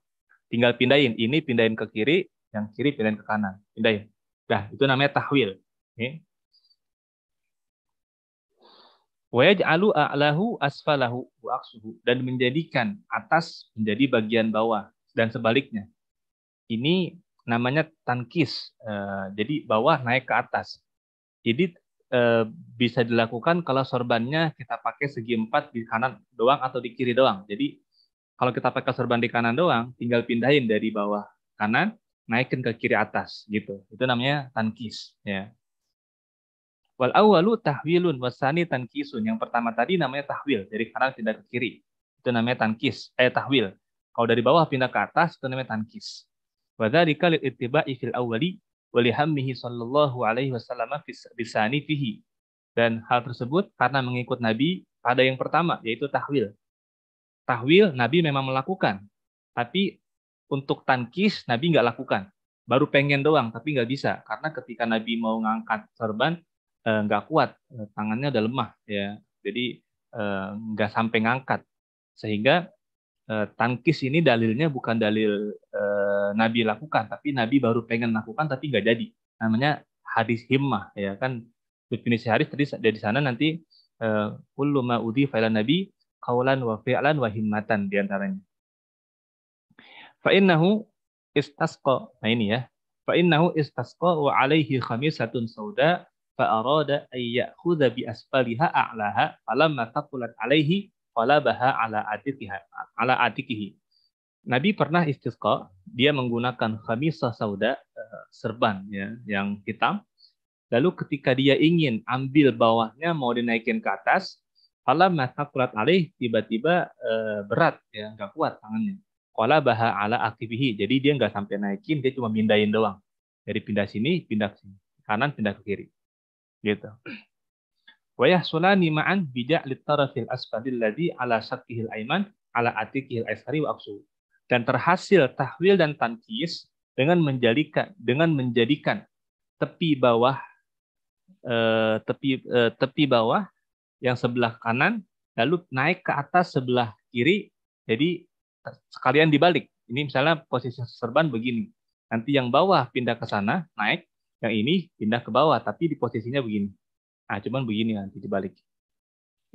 tinggal pindahin ini pindahin ke kiri, yang kiri pindahin ke kanan. Pindah ya. dah itu namanya tahwil. Okay. alu a'lahu asfalahu wa'aksuhu. Dan menjadikan atas menjadi bagian bawah. Dan sebaliknya. Ini namanya tankis. Eh, jadi bawah naik ke atas. Jadi eh, bisa dilakukan kalau sorbannya kita pakai segi empat di kanan doang atau di kiri doang. Jadi kalau kita pakai sorban di kanan doang, tinggal pindahin dari bawah kanan naikin ke kiri atas gitu. Itu namanya tankis ya. Wal awalu tahwilun wasani tankisun. Yang pertama tadi namanya tahwil, dari kanan pindah ke kiri. Itu namanya tankis, eh tahwil. Kalau dari bawah pindah ke atas itu namanya tankis. Wa dzalika lil ittiba'i fil awwali wa sallallahu alaihi wasallam bisani fihi. Dan hal tersebut karena mengikut Nabi pada yang pertama yaitu tahwil. Tahwil Nabi memang melakukan, tapi untuk tankis Nabi nggak lakukan. Baru pengen doang, tapi nggak bisa karena ketika Nabi mau ngangkat serban eh, nggak kuat, eh, tangannya udah lemah ya. Jadi eh, nggak sampai ngangkat sehingga tangkis tankis ini dalilnya bukan dalil Nabi lakukan, tapi Nabi baru pengen lakukan tapi nggak jadi. Namanya hadis himmah ya kan definisi hadis tadi dari sana nanti kullu ma fa'ilan nabi kaulan wa fi'lan wa himmatan diantaranya. Fa'innahu istasqa. Nah ini ya. Fa'innahu istasqa wa alaihi khamisatun sauda fa'arada ayya'khudha bi asfaliha a'laha falamma taqulat alaihi qalabaha ala atikiha ala atikihi. Nabi pernah istisqa, dia menggunakan khamisah sauda eh, serban ya yang hitam. Lalu ketika dia ingin ambil bawahnya mau dinaikin ke atas, falamma taqulat alaihi tiba-tiba eh, berat ya, nggak kuat tangannya kola baha ala aktivihi. Jadi dia nggak sampai naikin, dia cuma mindahin doang. Jadi pindah sini, pindah ke sini. Kanan, pindah ke kiri. Gitu. Wayah sulani ma'an bijak litarafil asfalil ladhi ala satkihil aiman ala atikihil aisari wa aksu. Dan terhasil tahwil dan tankis dengan menjadikan dengan menjadikan tepi bawah eh, tepi eh, tepi bawah yang sebelah kanan lalu naik ke atas sebelah kiri jadi sekalian dibalik. Ini misalnya posisi serban begini. Nanti yang bawah pindah ke sana, naik. Yang ini pindah ke bawah, tapi di posisinya begini. Nah, cuman begini nanti dibalik.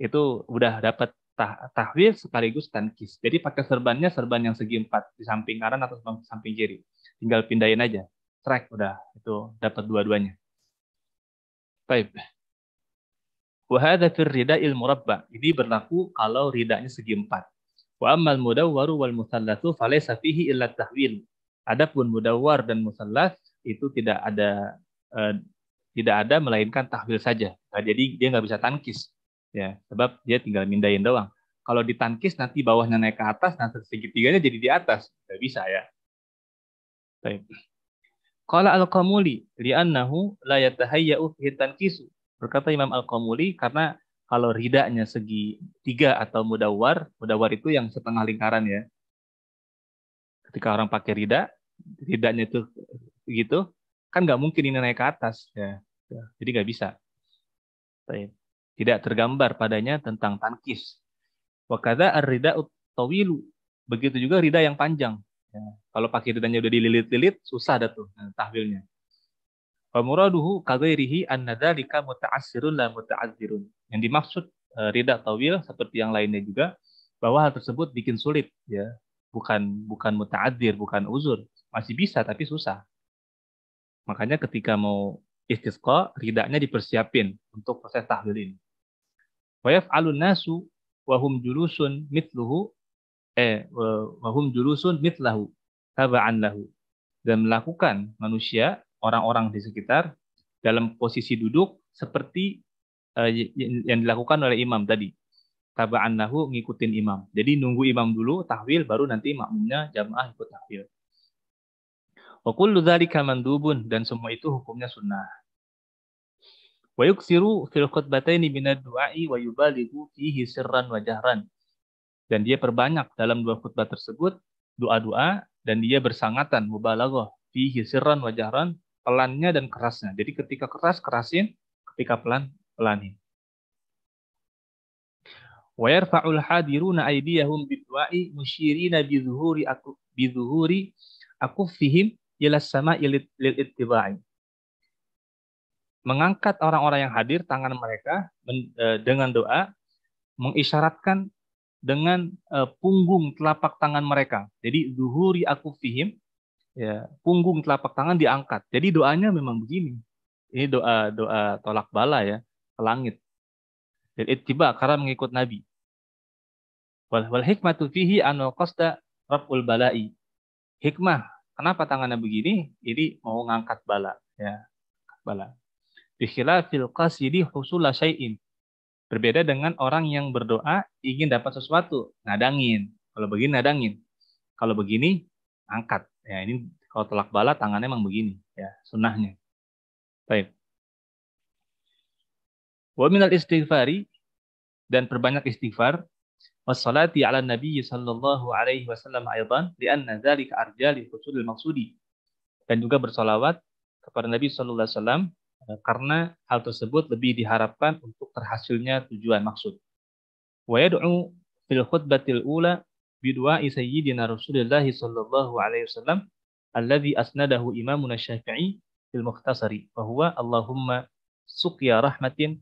Itu udah dapat tah tahwil sekaligus tankis. Jadi pakai serbannya serban yang segi empat di samping kanan atau samping kiri. Tinggal pindahin aja. Track udah itu dapat dua-duanya. Baik. Wahada fir ilmu murabba. Ini berlaku kalau ridanya segi empat. Wa amal mudawwaru wal musallatu falaysa fihi illa tahwil. Adapun mudawwar dan musallas itu tidak ada eh, tidak ada melainkan tahwil saja. Nah, jadi dia nggak bisa tangkis, ya, sebab dia tinggal mindahin doang. Kalau ditangkis nanti bawahnya naik ke atas, nanti segitiganya jadi di atas. Nggak bisa ya. Baik. Qala al-Qamuli li'annahu la yatahayya'u fihi tankisu. Berkata Imam Al-Qamuli karena kalau ridanya segi tiga atau mudawar, mudawar itu yang setengah lingkaran ya. Ketika orang pakai rida, ridanya itu gitu, kan nggak mungkin ini naik ke atas ya. Jadi nggak bisa. Tidak tergambar padanya tentang tankis. Wakada ar-rida tawilu. Begitu juga rida yang panjang. Ya. Kalau pakai ridanya udah dililit-lilit, susah dah tuh nah, tahwilnya. Wa muraduhu kagairihi anna dzalika muta'assirun la muta'azzirun. Yang dimaksud eh, ridha tawil seperti yang lainnya juga bahwa hal tersebut bikin sulit ya. Bukan bukan muta'adzir, bukan uzur. Masih bisa tapi susah. Makanya ketika mau istisqa, ridaknya dipersiapin untuk proses tahlil ini. wayaf alun nasu wahum julusun mitluhu eh wahum julusun mitlahu taba'an lahu. Dan melakukan manusia orang-orang di sekitar dalam posisi duduk seperti eh, yang dilakukan oleh imam tadi. Taba'an nahu ngikutin imam. Jadi nunggu imam dulu tahwil baru nanti makmumnya jamaah ikut tahwil. Wa kullu dzalika mandubun dan semua itu hukumnya sunnah. Wa yuksiru fil khutbataini minad du'ai wa yubalighu fihi sirran wa jahran. Dan dia perbanyak dalam dua khutbah tersebut doa-doa dan dia bersangatan mubalagoh, fihi sirran wa jahran pelannya dan kerasnya. Jadi ketika keras kerasin, ketika pelan pelanin. Wa yarfa'ul hadiruna aydiyahum bidwa'i musyirina bidhuhuri aku bidhuhuri fihim ila sama lil ittiba'i. Mengangkat orang-orang yang hadir tangan mereka e, dengan doa mengisyaratkan dengan e, punggung telapak tangan mereka. Jadi zuhuri fihim ya punggung telapak tangan diangkat. Jadi doanya memang begini. Ini doa doa tolak bala ya ke langit. Dan ittiba karena mengikut Nabi. Wal, wal hikmatu fihi anul qasda raf'ul bala'i. Hikmah, kenapa tangannya begini? Ini mau ngangkat bala ya, bala. Bikhilafil qasidi husula syai'in. Berbeda dengan orang yang berdoa ingin dapat sesuatu, ngadangin. Kalau begini ngadangin. Kalau begini angkat Ya ini kalau telak bala tangannya emang begini ya sunnahnya. Baik. Wa minal istighfari dan perbanyak istighfar wassalati ala nabi sallallahu alaihi wasallam aidan lianna dzalika arja li husulil maqsudi dan juga bersolawat kepada Nabi sallallahu alaihi wasallam eh, karena hal tersebut lebih diharapkan untuk terhasilnya tujuan maksud. Wa yad'u fil khutbatil ula بدعاء سيدنا رسول الله صلى الله عليه وسلم الذي أسنده إمامنا الشافعي في المختصر وهو اللهم سقيا رحمة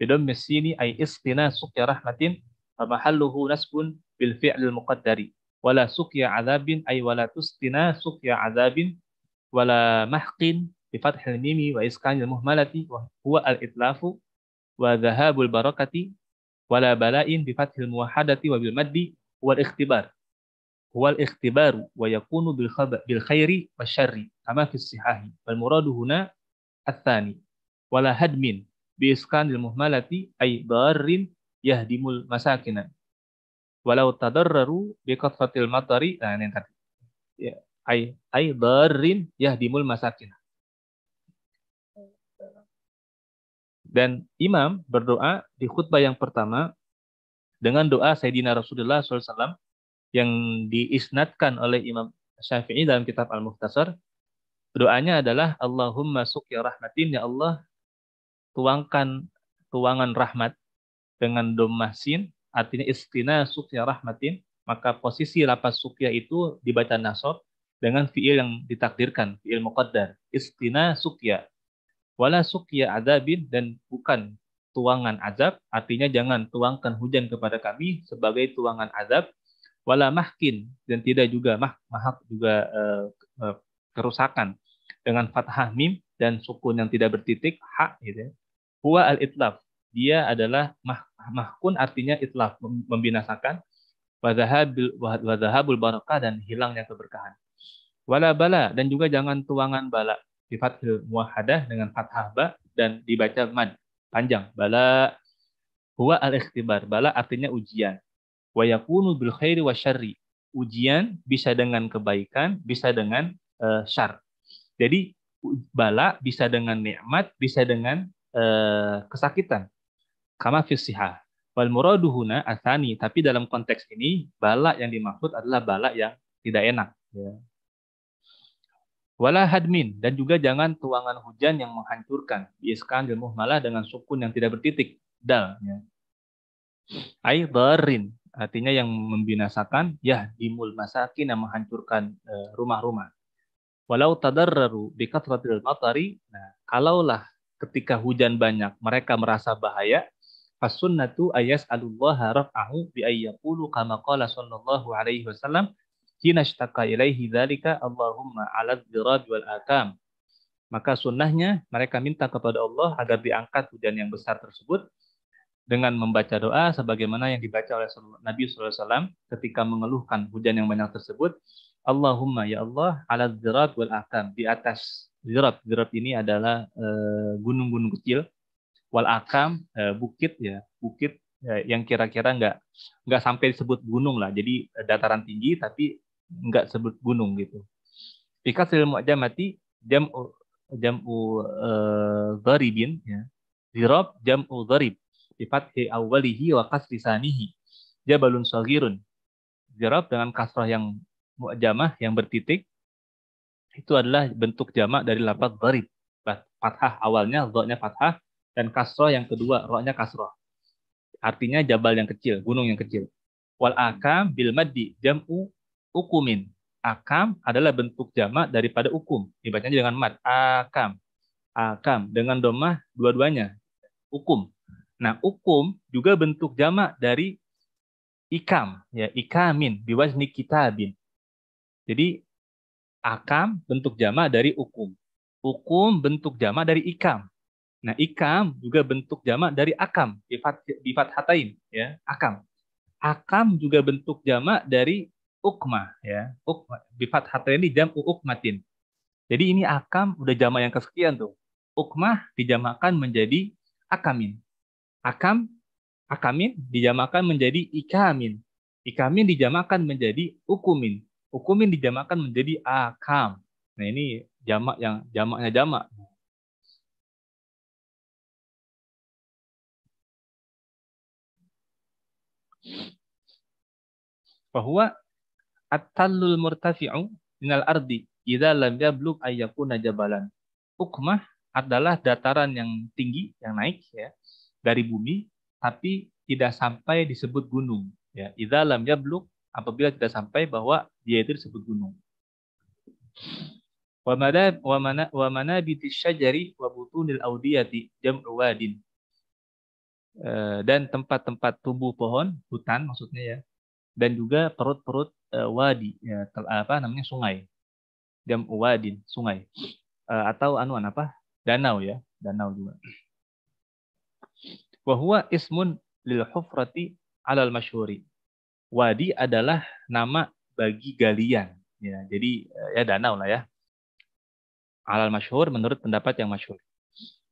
بدم السين أي اسقنا سقيا رحمة فمحله نسب بالفعل المقدر ولا سقيا عذاب أي ولا تسقنا سقيا عذاب ولا محق بفتح الميم وإسكان المهملة وهو الإتلاف وذهاب البركة ولا بلاء بفتح الموحدة وبالمد huwal ikhtibar huwal ikhtibaru wa yakunu bil khab bil khairi syarri kama fi sihahi wal muradu huna atsani wala hadmin bi iskanil muhmalati ay darrin yahdimul masakinan walau tadarraru bi qatfatil matari nah ini tadi ya ay ay darrin yahdimul masakinan dan imam berdoa di khutbah yang pertama dengan doa Sayyidina Rasulullah SAW yang diisnatkan oleh Imam Syafi'i dalam kitab Al-Muhtasar. Doanya adalah Allahumma suqya rahmatin ya Allah tuangkan tuangan rahmat dengan dommasin artinya istina suqya rahmatin maka posisi lapas suqya itu dibaca nasab dengan fiil yang ditakdirkan fiil muqaddar istina suqya wala suqya adabin dan bukan tuangan azab, artinya jangan tuangkan hujan kepada kami sebagai tuangan azab, wala mahkin, dan tidak juga mah, mahak juga eh, eh, kerusakan dengan fathah mim dan sukun yang tidak bertitik ha gitu ya. al-itlaf. Dia adalah mah, mahkun artinya itlaf membinasakan wadhahabil wadhahabul barakah dan hilangnya keberkahan. Wala bala dan juga jangan tuangan bala sifat muahadah dengan fathah ba dan dibaca mad panjang. Bala huwa al-ikhtibar. Bala artinya ujian. Wa yakunu bil khairi wa syarri. Ujian bisa dengan kebaikan, bisa dengan uh, syar. Jadi bala bisa dengan nikmat, bisa dengan uh, kesakitan. Kama fisiha. Wal muraduhuna asani. Tapi dalam konteks ini, bala yang dimaksud adalah bala yang tidak enak. Ya. Wala hadmin dan juga jangan tuangan hujan yang menghancurkan. Biaskan dan muhmalah dengan sukun yang tidak bertitik. Dal. Ya. barin artinya yang membinasakan ya dimul masakin yang menghancurkan eh, rumah-rumah. Walau tadarraru bikatratil matari, nah kalaulah ketika hujan banyak mereka merasa bahaya, fasunnatu ayas alullah raf'ahu bi ayyaqulu kama qala sallallahu alaihi wasallam hina shtaka ilaihi dzalika Allahumma 'ala dziraj wal akam. Maka sunnahnya mereka minta kepada Allah agar diangkat hujan yang besar tersebut dengan membaca doa sebagaimana yang dibaca oleh Nabi SAW ketika mengeluhkan hujan yang banyak tersebut. Allahumma ya Allah ala zirat wal akam di atas zirat. Zirat ini adalah eh, gunung-gunung e, kecil wal akam e, bukit ya bukit eh, yang kira-kira nggak nggak sampai disebut gunung lah. Jadi dataran tinggi tapi nggak sebut gunung gitu. Bikasil mu'jamati jam jam'u dzaribin eh, ya. Zirab jam'u dzarib bi fathi awwalihi wa kasri sanihi. Jabalun saghirun. Zirab dengan kasrah yang mu'jamah yang bertitik itu adalah bentuk jamak dari lafaz dzarib. Fathah awalnya, dzanya fathah dan kasroh yang kedua, rohnya kasroh. Artinya jabal yang kecil, gunung yang kecil. Wal akam bil maddi jam'u ukumin. Akam adalah bentuk jamak daripada ukum. Dibacanya dengan mat. Akam. Akam. Dengan domah dua-duanya. Ukum. Nah, ukum juga bentuk jamak dari ikam. ya Ikamin. Biwazni kitabin. Jadi, akam bentuk jamak dari ukum. Ukum bentuk jamak dari ikam. Nah, ikam juga bentuk jamak dari akam. Bifat, bifat hatain. Ya, akam. Akam juga bentuk jamak dari ukma ya ukma bifat ini jam ukmatin jadi ini akam udah jama yang kesekian tuh ukmah dijamakan menjadi akamin akam akamin dijamakan menjadi ikamin ikamin dijamakan menjadi ukumin ukumin dijamakan menjadi akam nah ini jamak yang jamaknya jamak bahwa At-tallul murtafi'u minal ardi idza lam yablug ayyakuna jabalan. Ukmah adalah dataran yang tinggi, yang naik ya dari bumi tapi tidak sampai disebut gunung ya. Idza lam yablug apabila tidak sampai bahwa dia itu disebut gunung. Wa mana wa mana syajari wa butunil audiyati jam'u wadin. Eh, dan tempat-tempat tumbuh pohon, hutan maksudnya ya, dan juga perut-perut uh, wadi ya, tel, apa namanya sungai dam wadin sungai uh, atau anuan apa danau ya danau juga wahwa ismun lil hufrati alal masyhuri wadi adalah nama bagi galian ya jadi eh, ya danau lah ya alal masyhur menurut pendapat yang masyhur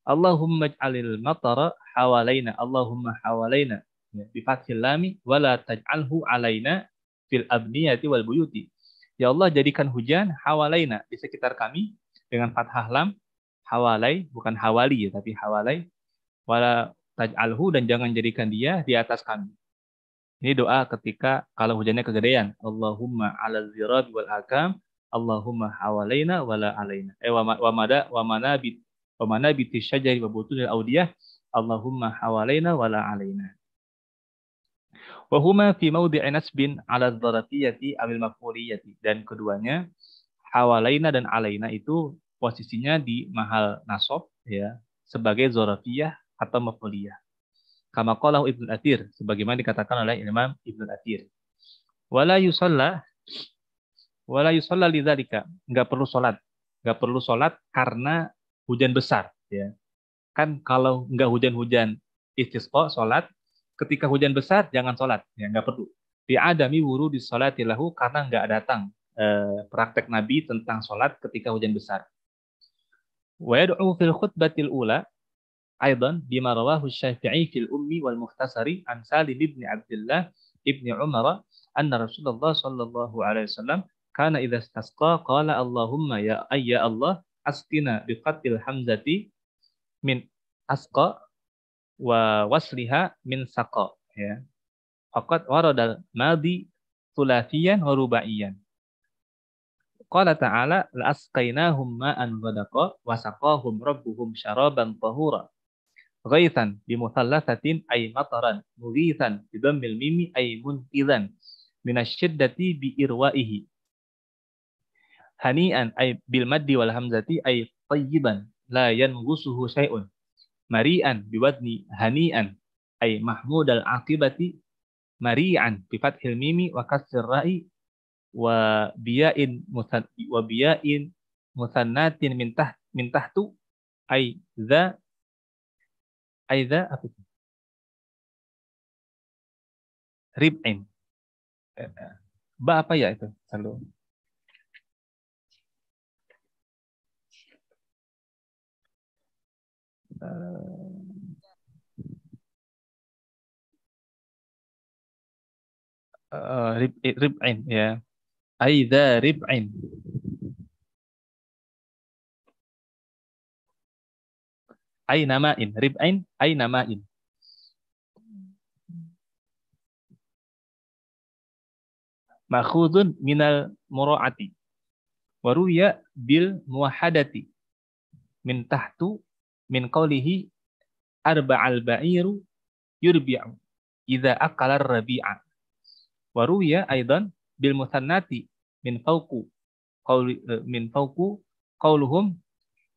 Allahumma ja'alil matara hawalaina Allahumma hawalaina ya, bi fathil lami wala taj'alhu alaina fil abniyati wal buyuti. Ya Allah jadikan hujan hawalaina di sekitar kami dengan fathah lam hawalai bukan hawali ya tapi hawalai wala taj'alhu dan jangan jadikan dia di atas kami. Ini doa ketika kalau hujannya kegedean. Allahumma ala zirad wal akam, Allahumma hawalaina wala alaina. Eh wa wamada wamana bit wamana bitis syajari wa butunil audiyah, Allahumma hawalaina wala alaina. Wahuma fi maudhi'i nasbin 'ala dharatiyati awil maf'uliyati dan keduanya hawalaina dan alaina itu posisinya di mahal nasab ya sebagai zorafiyah atau maf'uliyah. Kama qalahu Ibnu Athir sebagaimana dikatakan oleh Imam Ibnu Athir. Wala yusalla wala yusalla lidzalika enggak perlu salat. Enggak perlu salat karena hujan besar ya. Kan kalau enggak hujan-hujan istisqa salat ketika hujan besar jangan sholat, ya nggak perlu. Di adami wuru di sholatilahu karena nggak datang eh, praktek Nabi tentang sholat ketika hujan besar. Wa yad'u fil khutbatil ula aidan bima rawahu Syafi'i fil ummi wal muhtasari an Salim ibni abdillah ibni Umar anna Rasulullah sallallahu alaihi wasallam kana idza istasqa qala Allahumma ya ayya Allah asqina biqatil hamzati min asqa wa wasliha min saqa ya faqad warada madi thulathiyan wa rubaiyan qala ta'ala la asqainahum ma'an ghadaqa wa saqahum rabbuhum syaraban tahura ghaithan bimuthallasatin ay mataran mughithan bidammil mimi ay munqidan minasyiddati bi irwaihi hani'an ay bil maddi wal hamzati ay tayyiban la syai'un mari'an biwadni hani'an ay mahmud al aqibati mari'an bi fathil mimi wa kasir ra'i wa biya'in musan wa biya'in musannatin min taht min tahtu ay za ay za apa itu? rib'in eh, eh. ba apa ya itu selalu uh, rib, rib'in ya. nama in Ai namain, rib'in, ai namain. Makhudun minal mura'ati. Waruya bil muahadati Min tahtu min qawlihi arba'al ba'iru yurbi'u idza akala rabi'a wa ruwiya aidan bil musannati min fawqu qawli eh, min fawqu qawluhum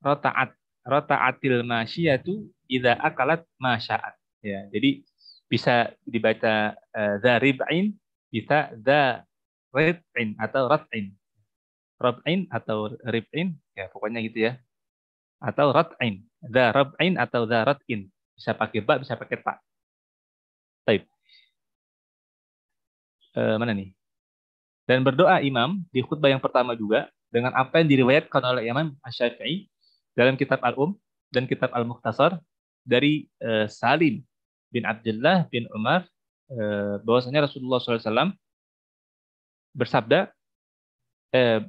rata'at rata'atil masyiatu idza akalat masya'at ya jadi bisa dibaca eh, za uh, bisa za rib'in atau rat'in rab'in atau rib'in ya pokoknya gitu ya atau rat'in. Dha rab'in atau dha rat'in. Bisa pakai ba, bisa pakai ta. Taib. E, mana nih? Dan berdoa imam di khutbah yang pertama juga dengan apa yang diriwayatkan oleh Imam Ash-Shafii dalam kitab Al-Um dan kitab al muhtasar dari e, Salim bin Abdullah bin Umar e, bahwasanya Rasulullah SAW bersabda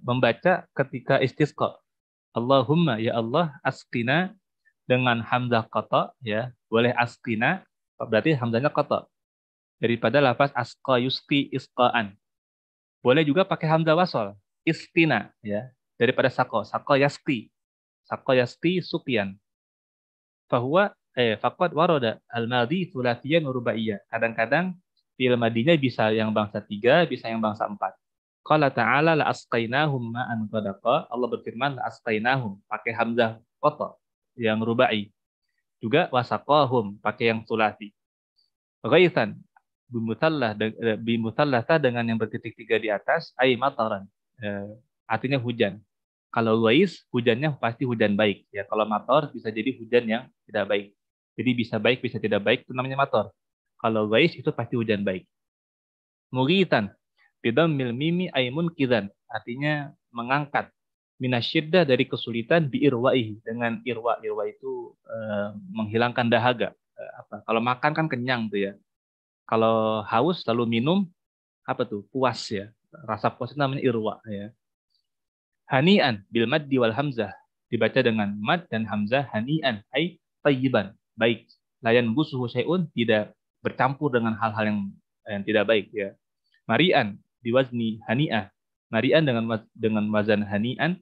membaca ketika istisqa Allahumma ya Allah askina dengan hamzah kata ya boleh askina berarti hamzahnya kata daripada lafaz asqa yusqi isqaan boleh juga pakai hamzah wasol istina ya daripada sako sako yasti sako yasti sukian bahwa eh fakot waroda al madi sulatian rubaiyah kadang-kadang film madinya bisa yang bangsa tiga bisa yang bangsa empat Qala ta'ala la asqainahum ma'an qadaqa. Allah berfirman la asqainahum pakai hamzah qata yang rubai. Juga wasaqahum pakai yang sulasi. Ghaithan bimutallah ta dengan yang bertitik tiga di atas ay mataran. E, artinya hujan. Kalau wais hujannya pasti hujan baik ya. Kalau mator bisa jadi hujan yang tidak baik. Jadi bisa baik bisa tidak baik itu namanya mator. Kalau wais itu pasti hujan baik. Mughitan Bidam mil mimi aimun kidan. Artinya mengangkat. minasyidda dari kesulitan biirwaihi. Dengan irwa. Irwa itu e, menghilangkan dahaga. E, apa? Kalau makan kan kenyang tuh ya. Kalau haus lalu minum, apa tuh? Puas ya. Rasa puas itu namanya irwa ya. Hanian bil maddi wal hamzah. Dibaca dengan mad dan hamzah hanian. Hai tayyiban. Baik. Layan busuhu syai'un tidak bercampur dengan hal-hal yang, yang tidak baik ya. Marian biwazni hani'ah. Nari'an dengan dengan wazan hani'an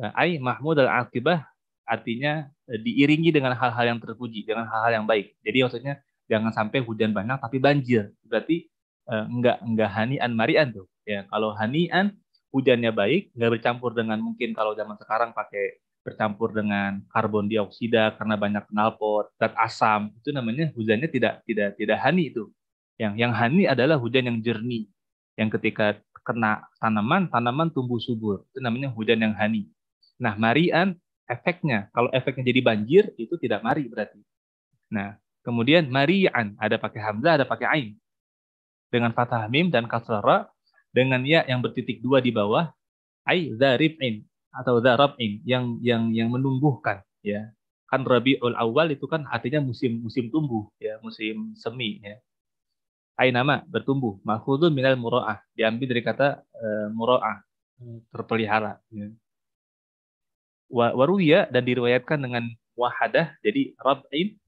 eh, ai mahmud al akibah artinya eh, diiringi dengan hal-hal yang terpuji, dengan hal-hal yang baik. Jadi maksudnya jangan sampai hujan banyak tapi banjir. Berarti eh, enggak enggak hani'an mari'an tuh. Ya, kalau hani'an hujannya baik, enggak bercampur dengan mungkin kalau zaman sekarang pakai bercampur dengan karbon dioksida karena banyak knalpot, zat asam, itu namanya hujannya tidak tidak tidak hani itu. Yang yang hani adalah hujan yang jernih, yang ketika kena tanaman, tanaman tumbuh subur. Itu namanya hujan yang hani. Nah, marian efeknya, kalau efeknya jadi banjir, itu tidak mari berarti. Nah, kemudian marian, ada pakai hamzah, ada pakai ain. Dengan fathah mim dan kasrara, dengan ya yang bertitik dua di bawah, ai zaribin atau zarabin yang yang yang menumbuhkan ya kan Rabiul Awal itu kan artinya musim musim tumbuh ya musim semi ya Ainama bertumbuh, makhudu minal muroah diambil dari kata uh, muroah hmm. terpelihara. Ya. Waruya dan diriwayatkan dengan wahadah, jadi rab'in,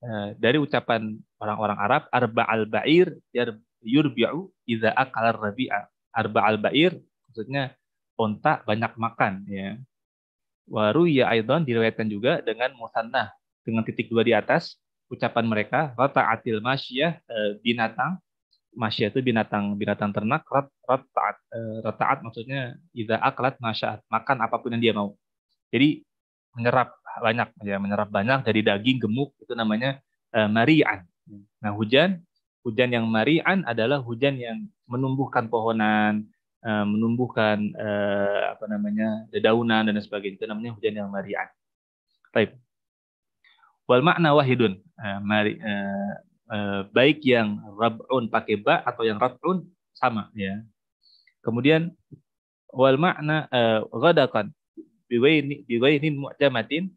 uh, dari ucapan orang-orang Arab, arba al-ba'ir yurbi'u idza akalar rabi'a. Arba al-ba'ir, maksudnya onta banyak makan. Ya. Waruya aidan diriwayatkan juga dengan musannah, dengan titik dua di atas, ucapan mereka rata atil masyah eh, binatang masyah itu binatang binatang ternak rat rata'at eh, rata'at maksudnya ida aklat masya'at makan apapun yang dia mau jadi menyerap banyak ya menyerap banyak dari daging gemuk itu namanya eh, marian nah hujan hujan yang marian adalah hujan yang menumbuhkan pohonan menumbuhkan apa namanya dedaunan dan sebagainya itu namanya hujan yang marian Baik. Wal makna wahidun. Eh, mari, eh, eh, baik yang rab'un pakai ba atau yang rabun sama ya. Kemudian wal makna eh, ghadakan biwaini biwainin mu'jamatin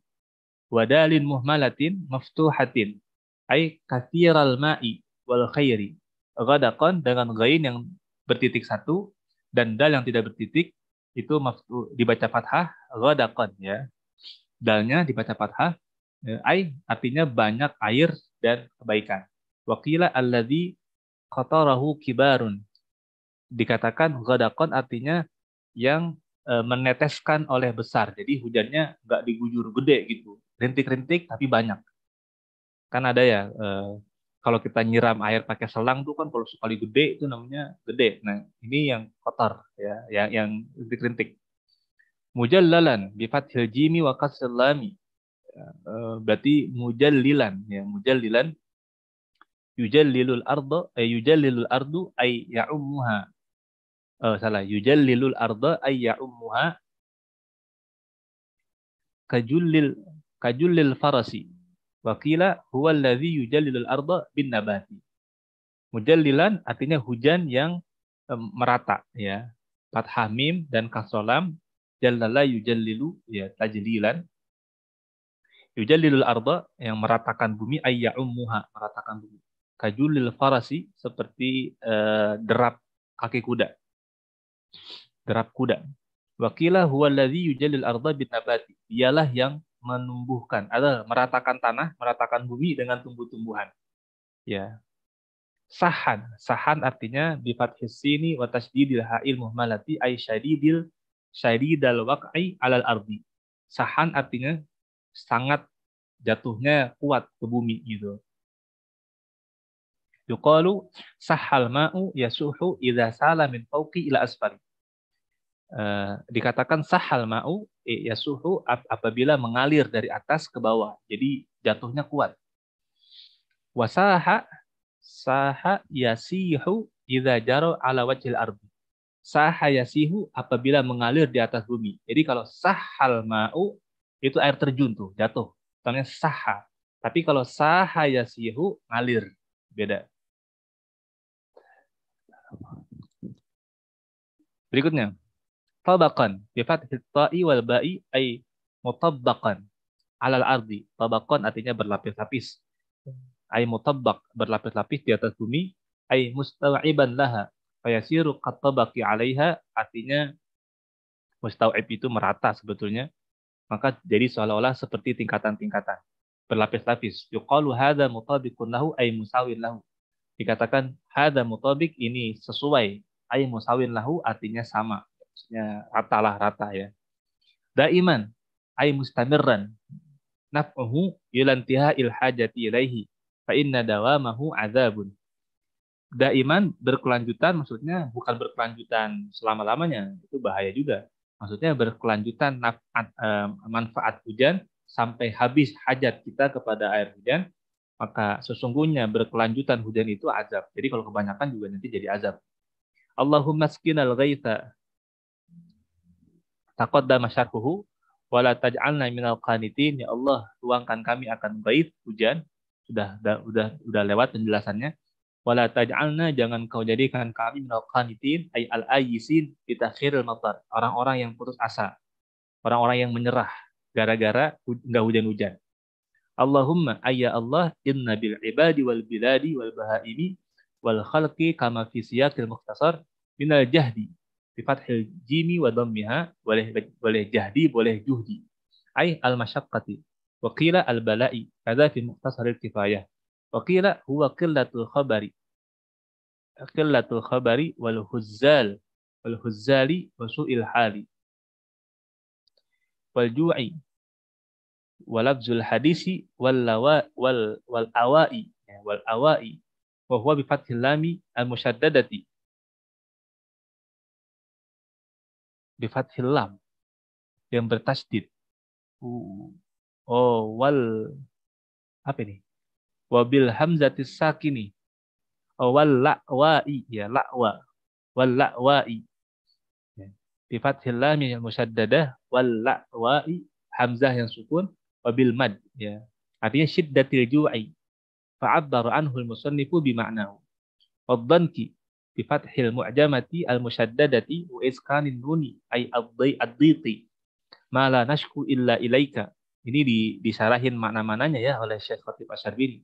wadalin muhmalatin maftuhatin ay kathiral ma'i wal khairi ghadaqan dengan gain yang bertitik satu dan dal yang tidak bertitik itu maftu, dibaca fathah ghadaqan ya dalnya dibaca fathah Eh, ai artinya banyak air dan kebaikan. Wakila alladhi qatarahu kibarun. Dikatakan ghadaqan artinya yang eh, meneteskan oleh besar. Jadi hujannya nggak diguyur gede gitu. Rintik-rintik tapi banyak. Kan ada ya, eh, kalau kita nyiram air pakai selang tuh kan kalau sekali gede itu namanya gede. Nah ini yang kotor ya, yang, yang rintik-rintik. Mujallalan bifathil hiljimi wa kasril Eh, berarti mujallilan ya mujallilan yujallilul ardo eh, yujallilul ardu ay ya'ummuha eh, salah yujallilul ardo ay ya'ummuha kajullil kajullil farasi wakila huwa alladhi yujallilul ardo bin nabati mujallilan artinya hujan yang um, merata ya fathah mim dan kasolam jallala yujallilu ya tajlilan Yujalilul arda yang meratakan bumi ayya'ummuha meratakan bumi. Kajulil farasi seperti uh, derap kaki kuda. Derap kuda. wakilah huwa alladhi yujalil arda bitabati Dialah yang menumbuhkan, ada meratakan tanah, meratakan bumi dengan tumbuh-tumbuhan. Ya. Sahan, sahan artinya bi fathis sini wa tasydidil ha'il muhmalati ay syadidil syadidal waq'i alal ardi. Sahan artinya sangat jatuhnya kuat ke bumi gitu. Yukalu sahal ma'u yasuhu idha sala min fawqi ila asfali. Eh, dikatakan sahal ma'u yasuhu apabila mengalir dari atas ke bawah. Jadi jatuhnya kuat. Wasaha saha yasihu idha jaro ala wajil ardi. Saha yasihu apabila mengalir di atas bumi. Jadi kalau sahal ma'u itu air terjun tuh jatuh soalnya saha tapi kalau saha ya yasihu ngalir beda berikutnya tabakan bi fathit wal ba'i ay mutabakan alal ardi tabakan artinya berlapis-lapis ay mutabak berlapis-lapis di atas bumi ay mustawiban laha fayasiru qatabaki alaiha artinya mustawib itu merata sebetulnya maka jadi seolah-olah seperti tingkatan-tingkatan berlapis-lapis. Yuqalu hadza mutabiqun lahu ay musawin lahu. Dikatakan hadza mutabik ini sesuai ay musawin lahu artinya sama. Maksudnya rata lah rata ya. Daiman ay mustamirran naf'uhu yulantiha il hajati ilaihi fa inna dawamahu azabun. Daiman berkelanjutan maksudnya bukan berkelanjutan selama-lamanya, itu bahaya juga. Maksudnya berkelanjutan manfaat hujan sampai habis hajat kita kepada air hujan, maka sesungguhnya berkelanjutan hujan itu azab. Jadi kalau kebanyakan juga nanti jadi azab. Allahumma skinal ghaitha taqaddama syarhuhu wala taj'alna minal qanitin ya Allah tuangkan kami akan ghaith hujan sudah sudah sudah lewat penjelasannya wala taj'alna jangan kau jadikan kami minal qanitin ay al ayisin bi takhiril matar orang-orang yang putus asa orang-orang yang menyerah gara-gara enggak hujan-hujan Allahumma ayya Allah inna bil ibadi wal biladi wal bahaimi wal khalqi kama fi siyaqil mukhtasar minal jahdi bi fathil jimi wa dhammiha boleh boleh jahdi boleh juhdi ay al masyaqqati wa qila al bala'i kada fi al kifayah Waqila huwa qillatul khabari. Qillatul khabari wal huzzal wal huzzali wa su'il hali. Wal ju'i hadisi wal lawa wal wal awai wal awai wa huwa bi fathil lami al musyaddadati bi lam yang bertasdid uh. oh wal apa ini wabil hamzatis sakini wal la'wa'i ya la'wa wal la'wa'i ya. bi fathil lam yang musaddadah wal la'wa'i hamzah yang sukun wabil mad ya artinya syiddatil ju'i fa'abbar anhu al musannifu bi ma'nahu wadhanki bi fathil mu'jamati al musaddadati wa iskanin nuni ay addi dai ma nashku illa ilaika ini disarahin makna-mananya ya oleh Syekh Khatib Asyarbini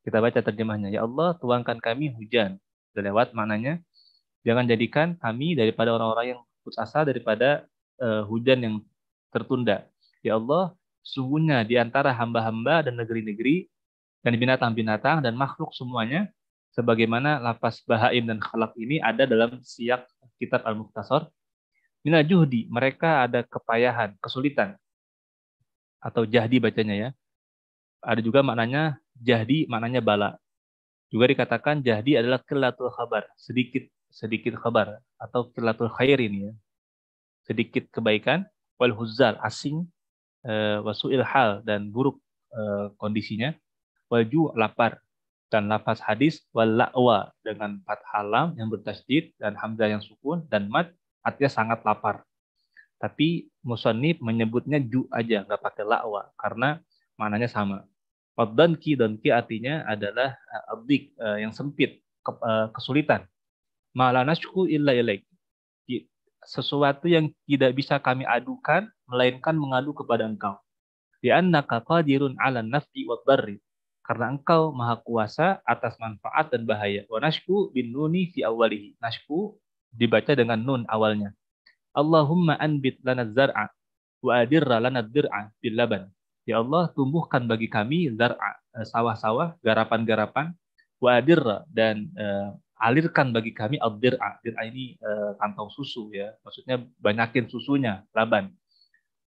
kita baca terjemahnya. Ya Allah, tuangkan kami hujan. Sudah lewat maknanya. Jangan jadikan kami daripada orang-orang yang putus asa daripada uh, hujan yang tertunda. Ya Allah, sungguhnya di antara hamba-hamba dan negeri-negeri dan binatang-binatang dan makhluk semuanya sebagaimana lapas bahaim dan khalaq ini ada dalam siak kitab al-muhtasar minal juhdi mereka ada kepayahan kesulitan atau jahdi bacanya ya ada juga maknanya jahdi maknanya bala. Juga dikatakan jahdi adalah kelatul khabar, sedikit sedikit khabar atau khair khair ya. Sedikit kebaikan wal huzzal asing uh, eh, wasuil hal dan buruk eh, kondisinya waju lapar dan lafaz hadis wal la'wa dengan empat halam yang bertasjid dan hamzah yang sukun dan mat artinya sangat lapar. Tapi musannif menyebutnya ju aja nggak pakai la'wa karena maknanya sama. Ad-danki, artinya adalah eh, abdik eh, yang sempit, eh, kesulitan. Malanasku illa ilaik. Sesuatu yang tidak bisa kami adukan, melainkan mengadu kepada engkau. Li'annaka qadirun ala nafdi wa barri. Karena engkau maha kuasa atas manfaat dan bahaya. Wa nashku bin nuni fi awalihi. Nashku dibaca dengan nun awalnya. Allahumma anbit lana zar'a wa adirra lana dir'a bil laban Ya Allah, tumbuhkan bagi kami eh, sawah-sawah, garapan-garapan, wadir dan uh, alirkan bagi kami al-dir'a. ini uh, kantong susu ya. Maksudnya banyakin susunya, laban.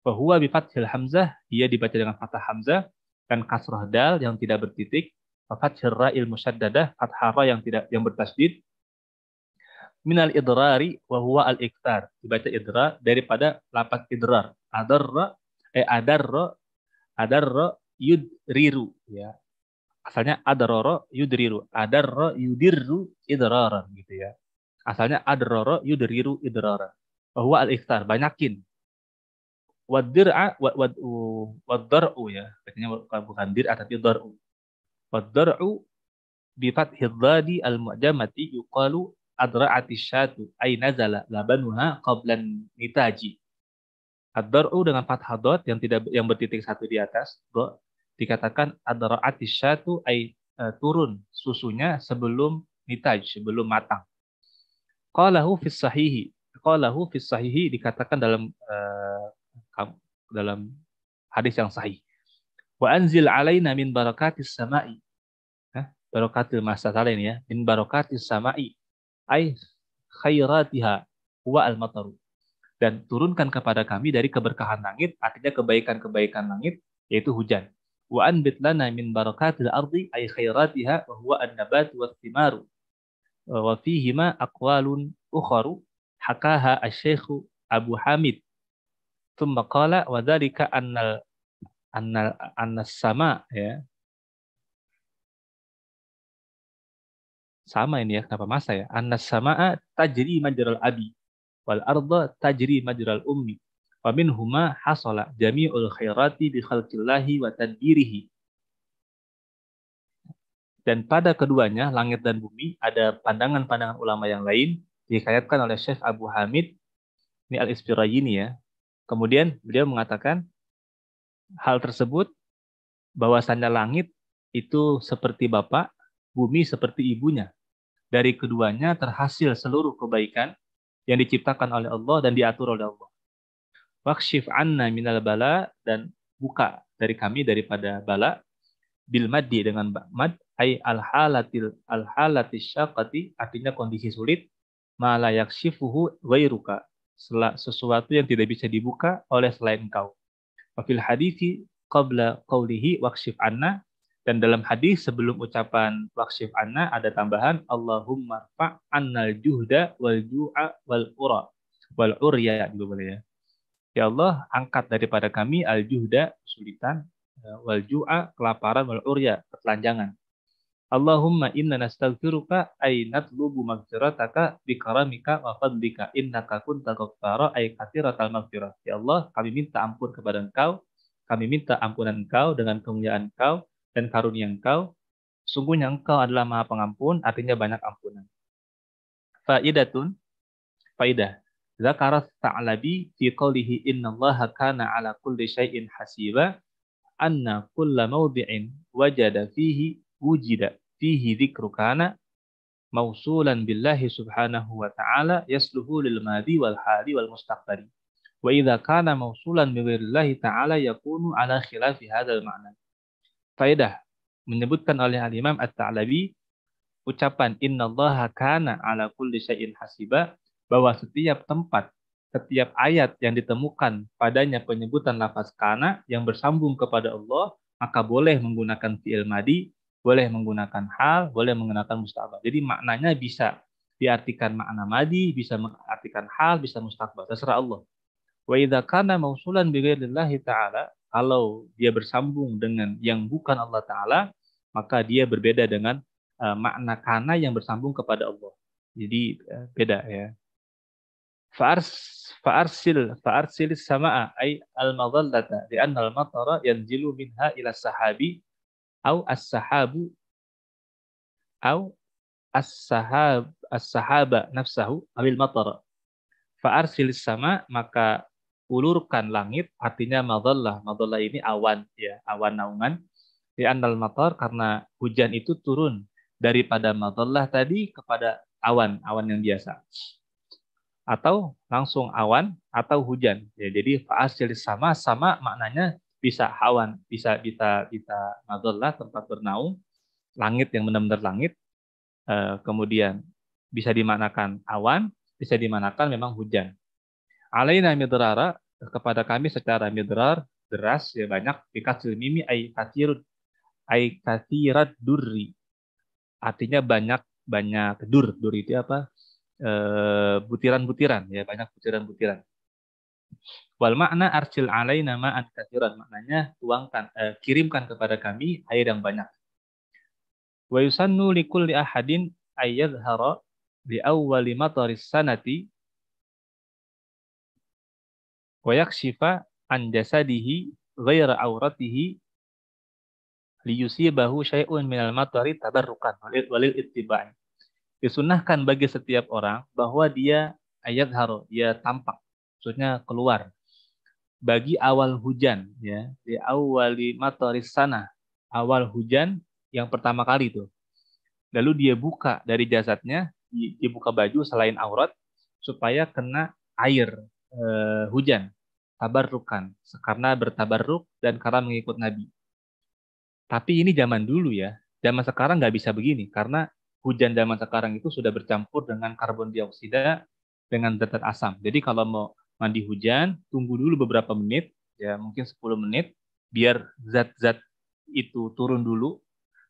Bahwa bifathil hamzah, ia dibaca dengan fathah hamzah, dan kasrah dal yang tidak bertitik, fathil ra'il musyaddadah, fathara yang tidak yang bertasdid, minal idrari wa huwa al iktar dibaca idrar daripada lapat idrar adarra eh adarra adarro yudriru ya asalnya adarro yudriru adarro yudirru idrara, gitu ya asalnya adarro yudriru idrara. bahwa al ikhtar banyakin wadir'a wad wadar'u ya katanya bukan dir'a tapi dar'u wadar'u bi fathidadi al mu'jamati yuqalu adra'ati syatu ay nazala labanuha qablan nitaji Adaru dengan fathah dot yang tidak yang bertitik satu di atas, Bro dikatakan ad itu ay e, turun susunya sebelum nitaj, sebelum matang. Qalahu fis sahihi. Qalahu fis sahihi dikatakan dalam e, dalam hadis yang sahih. Wa anzil alaina min barakatis sama'i. Hah? Barakatil ini ya, min barakatis sama'i. Ay khairatiha wa al-mataru dan turunkan kepada kami dari keberkahan langit, artinya kebaikan-kebaikan langit, yaitu hujan. Wa anbit lana min barakatil ardi ay khairatiha wa huwa an-nabat wa thimaru. Wa fihima aqwalun ukharu hakaha asy-syekhu Abu Hamid. Thumma qala wa dzalika annal annal annas sama ya. Sama ini ya, kenapa masa ya? Annas sama'a tajri majral abi wal arda tajri majral ummi wa huma hasala jami'ul khairati bi khalqillahi wa tadbirihi dan pada keduanya langit dan bumi ada pandangan-pandangan ulama yang lain dikaitkan oleh Syekh Abu Hamid ini al ini ya kemudian beliau mengatakan hal tersebut bahwasannya langit itu seperti bapak bumi seperti ibunya dari keduanya terhasil seluruh kebaikan yang diciptakan oleh Allah dan diatur oleh Allah. Wakshif anna minal bala dan buka dari kami daripada bala bil maddi dengan mad ay al halatil al halatis syaqati artinya kondisi sulit ma la yakshifuhu ghairuka sesuatu yang tidak bisa dibuka oleh selain engkau. Wa fil hadithi qabla qawlihi wakshif anna dan dalam hadis sebelum ucapan waksyif anna ada tambahan Allahumma fa annal juhda wal ju'a wal ura wal urya juga boleh ya. Ya Allah, angkat daripada kami al juhda kesulitan e, wal ju'a kelaparan wal urya ketelanjangan. Allahumma inna nastaghfiruka ay natlubu magfirataka bi karamika wa fadlika innaka kuntal ghaffara ay katsiratal maghfirah. Ya Allah, kami minta ampun kepada Engkau, kami minta ampunan Engkau dengan kemuliaan Engkau dan karunia engkau. Sungguhnya engkau adalah maha pengampun, artinya banyak ampunan. Faidatun, faidah. Zakarat ta'labi fi qawlihi allaha kana ala kulli syai'in hasiba anna kulla mawdi'in wajada fihi wujida fihi zikru kana mausulan billahi subhanahu wa ta'ala yasluhu lil madi wal hali wal mustaqbali. Wa idha kana mausulan bi ta'ala yakunu ala khilafi hadal ma'nan faedah menyebutkan oleh al-Imam At-Ta'labi ucapan innallaha kana ala kulli syai'in hasiba bahwa setiap tempat setiap ayat yang ditemukan padanya penyebutan lafaz kana yang bersambung kepada Allah maka boleh menggunakan fi'il madi boleh menggunakan hal boleh menggunakan mustaqbal jadi maknanya bisa diartikan makna madi bisa mengartikan hal bisa mustaqbal terserah Allah wa idza kana mausulan bi ta'ala kalau dia bersambung dengan yang bukan Allah Ta'ala, maka dia berbeda dengan uh, makna kana yang bersambung kepada Allah. Jadi uh, beda ya. fa'arsil fa'arsil sama'a ay al-madallata li'anna al-matara yanzilu minha ila sahabi au as-sahabu au as-sahab as-sahaba nafsahu abil matara. Fa'arsil sama maka ulurkan langit artinya madallah madallah ini awan ya awan naungan di andal matar karena hujan itu turun daripada madallah tadi kepada awan awan yang biasa atau langsung awan atau hujan ya jadi faasil sama sama maknanya bisa awan bisa bisa bisa madallah tempat bernaung langit yang benar-benar langit eh, kemudian bisa dimanakan awan bisa dimanakan memang hujan alaina midrara kepada kami secara midrar deras ya banyak bikatil mimi ai katir ai katirat durri artinya banyak banyak dur dur itu apa eh, butiran-butiran ya banyak butiran-butiran wal makna arsil alaina an katsiran maknanya tuangkan eh, kirimkan kepada kami air yang banyak wa yusannu likulli ahadin ayyadhara bi awwali mataris sanati wa yakshifa an jasadihi ghaira auratihi liyusibahu syai'un minal matari tabarrukan walil, walil ittiba'i. Disunahkan bagi setiap orang bahwa dia ayat haro, dia tampak, maksudnya keluar. Bagi awal hujan, ya, di awal di sana, awal hujan yang pertama kali itu. Lalu dia buka dari jasadnya, dia buka baju selain aurat, supaya kena air uh, hujan, tabarrukan, karena bertabarruk dan karena mengikut Nabi. Tapi ini zaman dulu ya, zaman sekarang nggak bisa begini, karena hujan zaman sekarang itu sudah bercampur dengan karbon dioksida dengan zat asam. Jadi kalau mau mandi hujan, tunggu dulu beberapa menit, ya mungkin 10 menit, biar zat-zat itu turun dulu.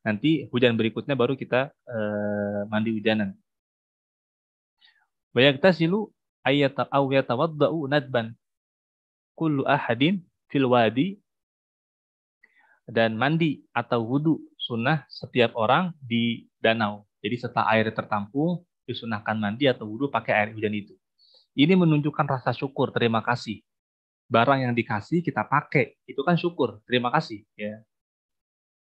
Nanti hujan berikutnya baru kita uh, mandi hujanan. Bayangkan kita silu Ayat aw yatawadda'u nadban kullu ahadin fil wadi dan mandi atau wudu sunnah setiap orang di danau. Jadi setelah air tertampung, disunahkan mandi atau wudu pakai air hujan itu. Ini menunjukkan rasa syukur, terima kasih. Barang yang dikasih kita pakai, itu kan syukur, terima kasih. Ya.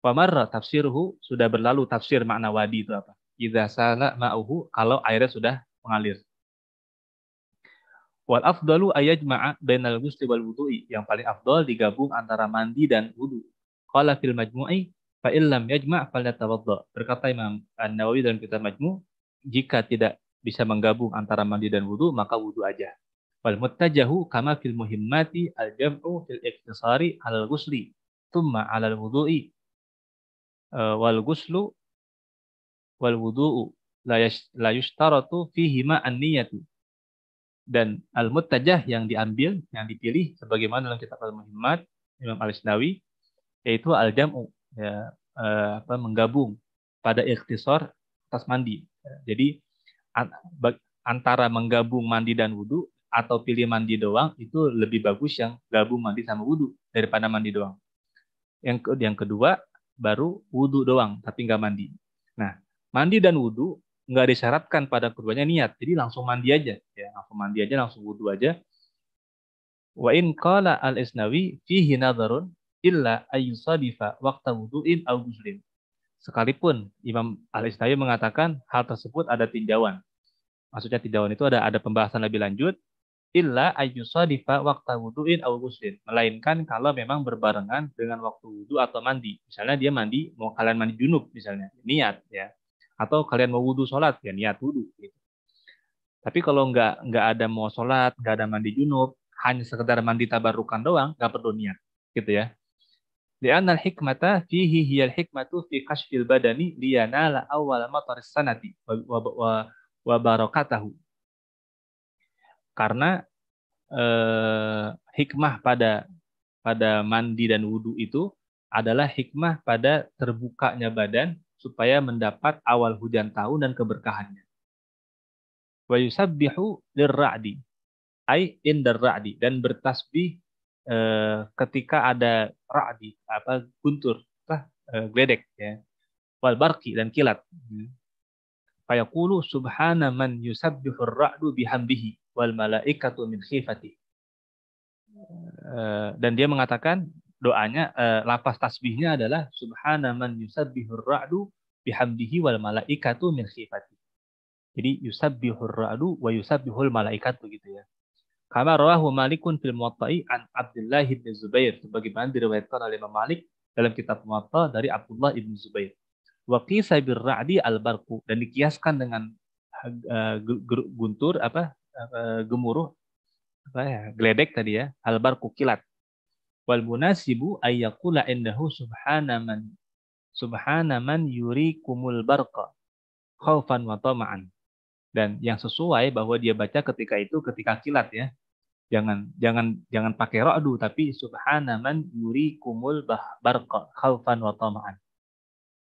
Pamar tafsirhu sudah berlalu tafsir makna wadi itu apa? Idza sala ma'uhu kalau airnya sudah mengalir. Wal afdalu ayajma'a bainal ghusli wal wudu'i. Yang paling afdal digabung antara mandi dan wudu. Qala fil majmu'i fa illam yajma' falyatawadda. Berkata Imam An-Nawawi dalam kitab Majmu', jika tidak bisa menggabung antara mandi dan wudu, maka wudu aja. Wal muttajahu kama fil muhimmati al-jam'u fil iktisari al-ghusli thumma alal al-wudu'i. E, wal ghuslu wal wudu'u la yushtaratu fihima an niyyati dan al-muttajah yang diambil, yang dipilih sebagaimana dalam kitab al-muhimmat Imam al Nawawi yaitu al-jam'u ya, eh, apa, menggabung pada ikhtisor atas mandi. Ya, jadi antara menggabung mandi dan wudhu atau pilih mandi doang itu lebih bagus yang gabung mandi sama wudhu daripada mandi doang. Yang yang kedua baru wudhu doang tapi nggak mandi. Nah mandi dan wudhu nggak disyaratkan pada keduanya niat. Jadi langsung mandi aja, ya langsung mandi aja, langsung wudhu aja. Wa in qala al isnawi fihi nadarun illa ayyusadifa waktu wudhu'in au muslim. Sekalipun Imam al isnawi mengatakan hal tersebut ada tinjauan. Maksudnya tinjauan itu ada ada pembahasan lebih lanjut. Illa ayyusadifa waktu wudhu'in au muslim. Melainkan kalau memang berbarengan dengan waktu wudhu atau mandi. Misalnya dia mandi, mau kalian mandi junub misalnya. Niat ya atau kalian mau wudhu sholat ya niat wudhu gitu. tapi kalau nggak nggak ada mau sholat nggak ada mandi junub hanya sekedar mandi tabarukan doang nggak perlu niat gitu ya Lianal hikmata fihi hiyal hikmatu fi kashfil badani lianala awal mataris sanati wa, wa, Karena eh, hikmah pada pada mandi dan wudhu itu adalah hikmah pada terbukanya badan supaya mendapat awal hujan tahun dan keberkahannya. Wa yusabbihu lirra'di ai indar ra'di dan bertasbih eh, ketika ada ra'di apa guntur apa eh, gledek ya. Wal barqi dan kilat. Hmm. Fayaqulu subhana man yusabbihu ra'du bihamdihi wal malaikatu min khifati. Eh, dan dia mengatakan doanya eh, lapas tasbihnya adalah subhana man yusabbihur ra'du bihamdihi wal malaikatu min khifati. Jadi yusabbihur ra'du wa yusabbihul malaikatu gitu ya. Kama rawahu Malikun fil Muwatta'i an Abdullah bin Zubair sebagaimana diriwayatkan oleh Imam Malik dalam kitab Muwatta dari Abdullah bin Zubair. Wa qisa bir ra'di al barqu dan dikiaskan dengan uh, guntur apa uh, gemuruh apa ya geledek tadi ya al barqu kilat Wal munasibu ayyakula indahu subhana man subhana man yurikumul barqa khaufan wa tama'an. Dan yang sesuai bahwa dia baca ketika itu ketika kilat ya. Jangan jangan jangan pakai ra'du tapi subhana man yurikumul barqa khaufan wa tama'an.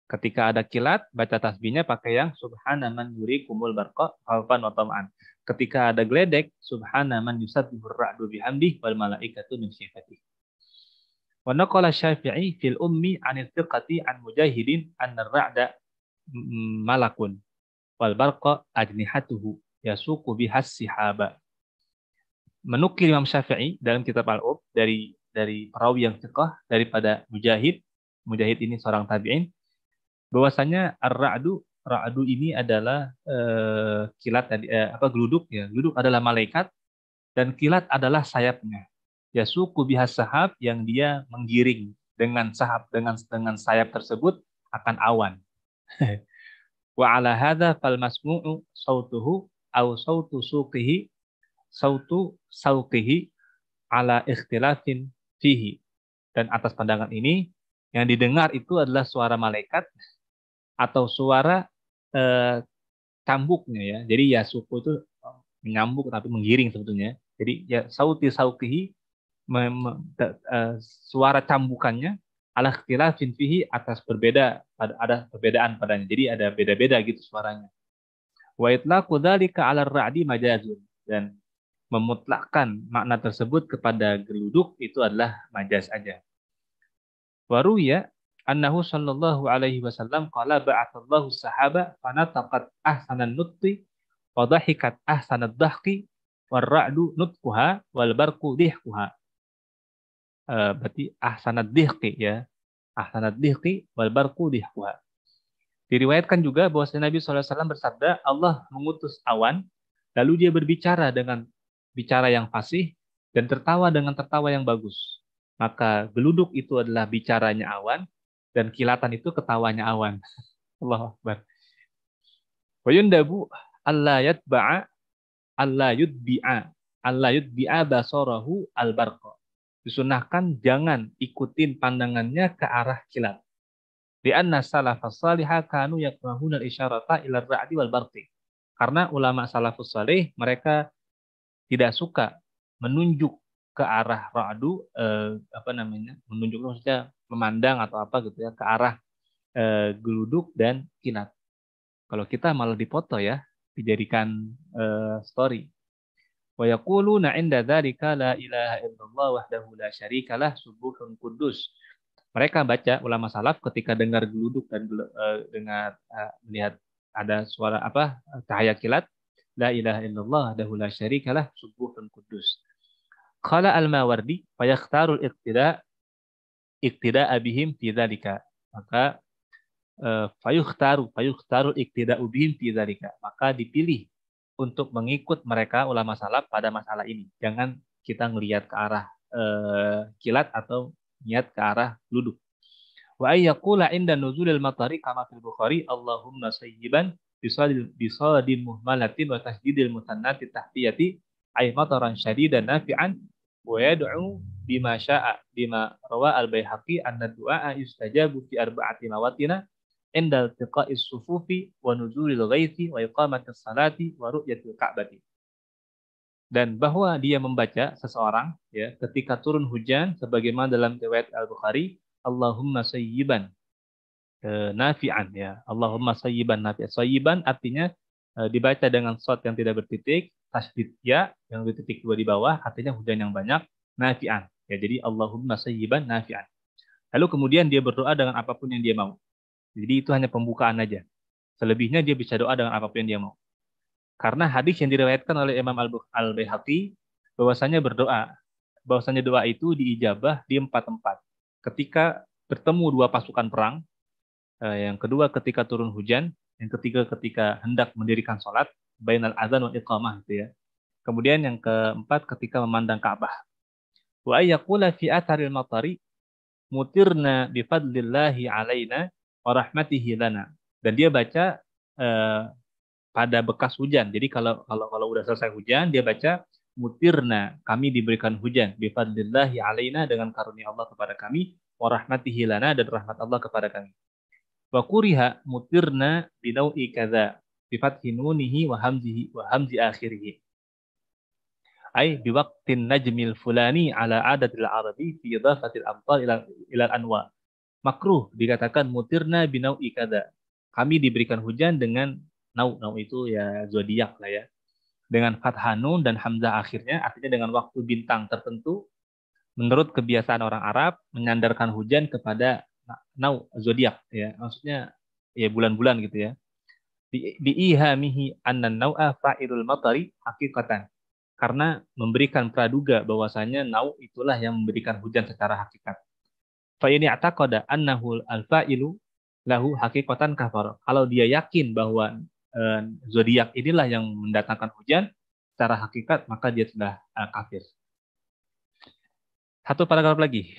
Ketika ada kilat, baca tasbihnya pakai yang subhana man yurikumul barqa khaufan wa tama'an. Ketika ada gledek subhana man yusabbihur ra'du bihamdih wal malaikatu min syifatih. Wa naqala Syafi'i fil ummi anil thiqati an mujahidin anna ra'da malakun wal barqa ajnihatuhu yasuqu bihas sihaba. Menukil Imam Syafi'i dalam kitab Al-Ub dari dari perawi yang thiqah daripada Mujahid. Mujahid ini seorang tabi'in bahwasanya ar-ra'du ra'du ini adalah eh, kilat tadi eh, apa geluduk ya. Geluduk adalah malaikat dan kilat adalah sayapnya. Ya, suku bihas sahab yang dia menggiring dengan sahab dengan dengan sayap tersebut akan awan. <laughs> Wa ala hadza fal masmu'u sautuhu au sautu suqihi sautu sauqihi ala ikhtilafin fihi. Dan atas pandangan ini yang didengar itu adalah suara malaikat atau suara eh, cambuknya ya. Jadi ya suku itu eh, menyambuk tapi menggiring sebetulnya. Jadi ya sauti sauqihi uh, suara cambukannya ala khilafin fihi atas berbeda ada, ada perbedaan padanya. Jadi ada beda-beda gitu suaranya. Wa itlaqu dzalika 'ala ra'di majazun dan memutlakkan makna tersebut kepada geluduk itu adalah majaz aja. ya annahu sallallahu alaihi wasallam qala ba'atallahu sahaba fanataqat ahsanan nutqi wa dhahikat ahsanad dhahqi war ra'du nutquha wal barqu dihquha Eh, berarti ahsanat dihki ya. ahsanat dihki wal barku dihwa. Diriwayatkan juga bahwa Nabi SAW bersabda, Allah mengutus awan, lalu dia berbicara dengan bicara yang fasih, dan tertawa dengan tertawa yang bagus. Maka geluduk itu adalah bicaranya awan, dan kilatan itu ketawanya awan. <laughs> Allah Akbar. Wayundabu Allah yatba'a Allah yudbi'a Allah yudbi'a basorahu al -barqa disunahkan jangan ikutin pandangannya ke arah kilat. Di anna salafas salihah kanu al isyarata ila ra'di wal barti. Karena ulama salafus salih mereka tidak suka menunjuk ke arah ra'du eh, apa namanya? menunjuk maksudnya memandang atau apa gitu ya ke arah eh, geluduk dan kinat. Kalau kita malah dipoto ya, dijadikan eh, story wa yaquluna inda dzalika la ilaha illallah wahdahu la syarikalah subuhun kudus. Mereka baca ulama salaf ketika dengar geluduk dan uh, dengar uh, melihat ada suara apa cahaya kilat la ilaha illallah wahdahu la syarikalah subuhun kudus. Qala al-Mawardi fa yakhtarul iqtida iqtida abihim fi dzalika. Maka eh, fayukhtaru fayukhtarul iqtida bihim fi dzalika maka dipilih untuk mengikut mereka ulama salaf pada masalah ini. Jangan kita melihat ke arah eh, kilat atau niat ke arah luduh. Wa ayyakula inda nuzulil matari kama fil Bukhari Allahumma sayyiban bisadil muhmalatin wa tahdidil mutannati tahtiyati ay mataran syadidan nafi'an wa yad'u bima sya'a bima rawa al bayhaqi anna du'a'a yustajabu fi arba'ati mawatina indal tiqa'is sufufi wa nuzulil ghaithi wa iqamatis salati wa ru'yatil ka'bati. Dan bahwa dia membaca seseorang ya ketika turun hujan sebagaimana dalam riwayat Al-Bukhari, Allahumma sayyiban e, nafi'an ya. Allahumma sayyiban nafi'an. Sayyiban artinya e, dibaca dengan shot yang tidak bertitik, tasdid ya yang bertitik dua di bawah artinya hujan yang banyak, nafi'an. Ya jadi Allahumma sayyiban nafi'an. Lalu kemudian dia berdoa dengan apapun yang dia mau. Jadi itu hanya pembukaan aja. Selebihnya dia bisa doa dengan apapun yang dia mau. Karena hadis yang diriwayatkan oleh Imam Al-Baihaqi bahwasanya berdoa, bahwasanya doa itu diijabah di empat tempat. Ketika bertemu dua pasukan perang, eh, yang kedua ketika turun hujan, yang ketiga ketika hendak mendirikan sholat, al azan wa iqamah gitu ya. Kemudian yang keempat ketika memandang Ka'bah. Wa ayyakula fi atharil matari mutirna bifadlillahi alaina warahmatihi lana. Dan dia baca eh, pada bekas hujan. Jadi kalau kalau kalau udah selesai hujan, dia baca mutirna, kami diberikan hujan bifadlillahi alaina dengan karunia Allah kepada kami warahmatihi lana dan rahmat Allah kepada kami. Wa kuriha mutirna binau'i kaza bifathi nunihi wa hamzihi wa hamzi akhirihi. Ai biwaktin najmil fulani ala adatil arabi fi idafatil amtar ila ila anwa makruh dikatakan mutirna binau ikada. Kami diberikan hujan dengan nau nau itu ya zodiak lah ya. Dengan fathanun dan hamzah akhirnya artinya dengan waktu bintang tertentu menurut kebiasaan orang Arab menyandarkan hujan kepada nau zodiak ya. Maksudnya ya bulan-bulan gitu ya. Di ihamihi annan nau'a fa'irul matari hakikatan. Karena memberikan praduga bahwasanya nau itulah yang memberikan hujan secara hakikat Fa ini atakoda annahu al-fa'ilu lahu hakikatan kafar. Kalau dia yakin bahwa eh, zodiak inilah yang mendatangkan hujan secara hakikat maka dia sudah eh, kafir. Satu paragraf lagi.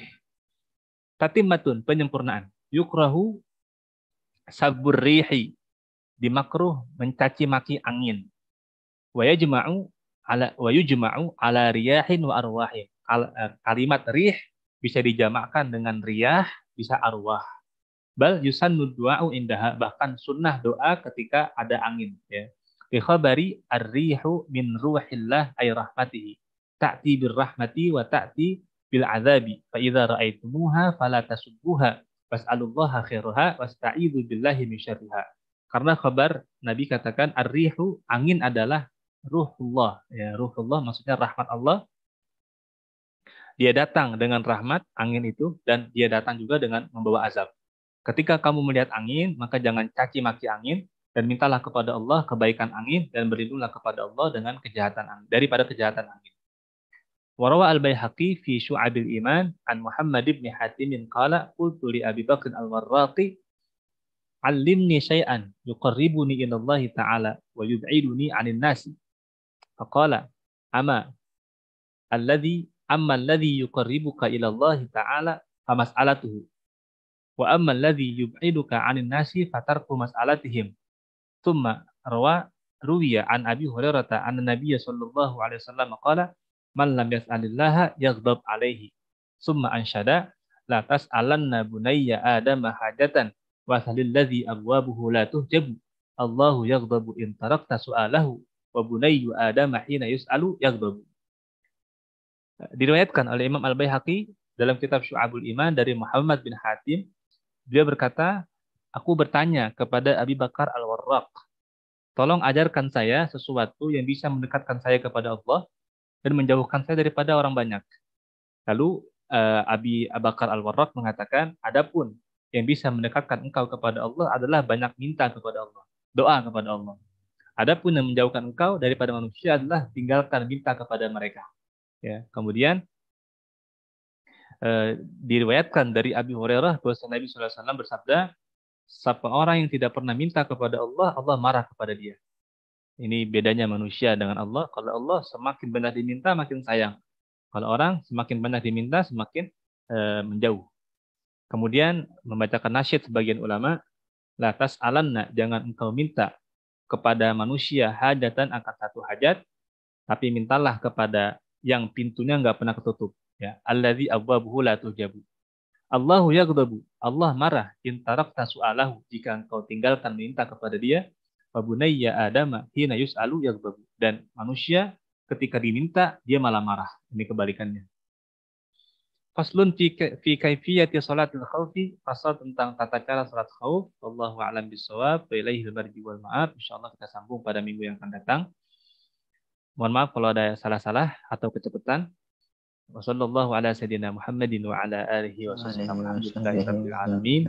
Tatimmatun penyempurnaan. Yukrahu sabur rihi dimakruh mencaci maki angin. Wa yajma'u ala wa yujma'u ala riyahin wa arwahin. Eh, kalimat rih bisa dijamakkan dengan riyah, bisa arwah. Bal yusan nudwa'u indaha, bahkan sunnah doa ketika ada angin. Ya. Bi arrihu min ruhillah ay rahmatihi. Ta'ti bir rahmati wa ta'ti bil azabi. Fa'idha ra'aitumuha fala Was'alullaha khairuha wasta'idzu billahi min syarriha. Karena kabar Nabi katakan arrihu angin adalah ruhullah ya ruhullah maksudnya rahmat Allah dia datang dengan rahmat angin itu dan dia datang juga dengan membawa azab. Ketika kamu melihat angin, maka jangan caci maki angin dan mintalah kepada Allah kebaikan angin dan berlindunglah kepada Allah dengan kejahatan angin, daripada kejahatan angin. Warawa al-Baihaqi fi Shu'abil Iman an Muhammad ibn Hatim qala qultu li Abi Bakr al-Warraqi allimni Shay'an yuqarribuni ila Allah taala wa yub'iduni 'anil nasi. Faqala ama alladhi amman ladhi yuqarribuka ila Allah taala fa mas'alatuhu. wa amman ladhi yub'iduka anin nasi fatarku mas'alatihim thumma rawa ruwiya an Abi Hurairah an Nabiya sallallahu alaihi wasallam qala man lam yas'alillaha yaghdab alaihi thumma ansyada la tas'alanna bunayya adama hajatan wa salil salilladzi abwabuhu la tuhjabu Allahu yaghdabu in tarakta su'alahu wa bunayyu adama hina yus'alu yaghdabu Diriwayatkan oleh Imam Al-Baihaqi dalam kitab Syu'abul Iman dari Muhammad bin Hatim, dia berkata, aku bertanya kepada Abi Bakar Al-Warraq, tolong ajarkan saya sesuatu yang bisa mendekatkan saya kepada Allah dan menjauhkan saya daripada orang banyak. Lalu uh, Abi Bakar Al-Warraq mengatakan, adapun yang bisa mendekatkan engkau kepada Allah adalah banyak minta kepada Allah, doa kepada Allah. Adapun yang menjauhkan engkau daripada manusia adalah tinggalkan minta kepada mereka. Ya, kemudian eh, diriwayatkan dari Abi Hurairah bahwa Nabi Shallallahu alaihi wasallam bersabda, "Siapa orang yang tidak pernah minta kepada Allah, Allah marah kepada dia." Ini bedanya manusia dengan Allah. Kalau Allah semakin banyak diminta, makin sayang. Kalau orang semakin banyak diminta, semakin eh, menjauh. Kemudian membacakan nasihat sebagian ulama, lantas alam nak jangan engkau minta kepada manusia hajatan akan satu hajat, tapi mintalah kepada yang pintunya nggak pernah ketutup. Ya, alladzi abwabuhu la tuhjabu. Allahu yaghdabu. Allah marah intarak sualahu jika engkau tinggalkan minta kepada dia. Naya adama hina yus'alu yaghdabu. Dan manusia ketika diminta dia malah marah. Ini kebalikannya. Faslun fi, fi kaifiyati salatil khaufi, pasal tentang tata cara salat khauf, wallahu a'lam bisawab, wa ilaihil marji wal ma'ab. Insyaallah kita sambung pada minggu yang akan datang. Mohon maaf kalau ada salah-salah atau kecepatan. Wassallallahu ala sayyidina Muhammadin wa ala alihi wa Assalamualaikum warahmatullahi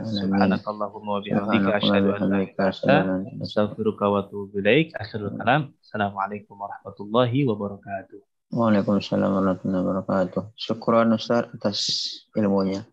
wabarakatuh. Waalaikumsalam warahmatullahi wabarakatuh. Syukuran Ustaz atas ilmunya.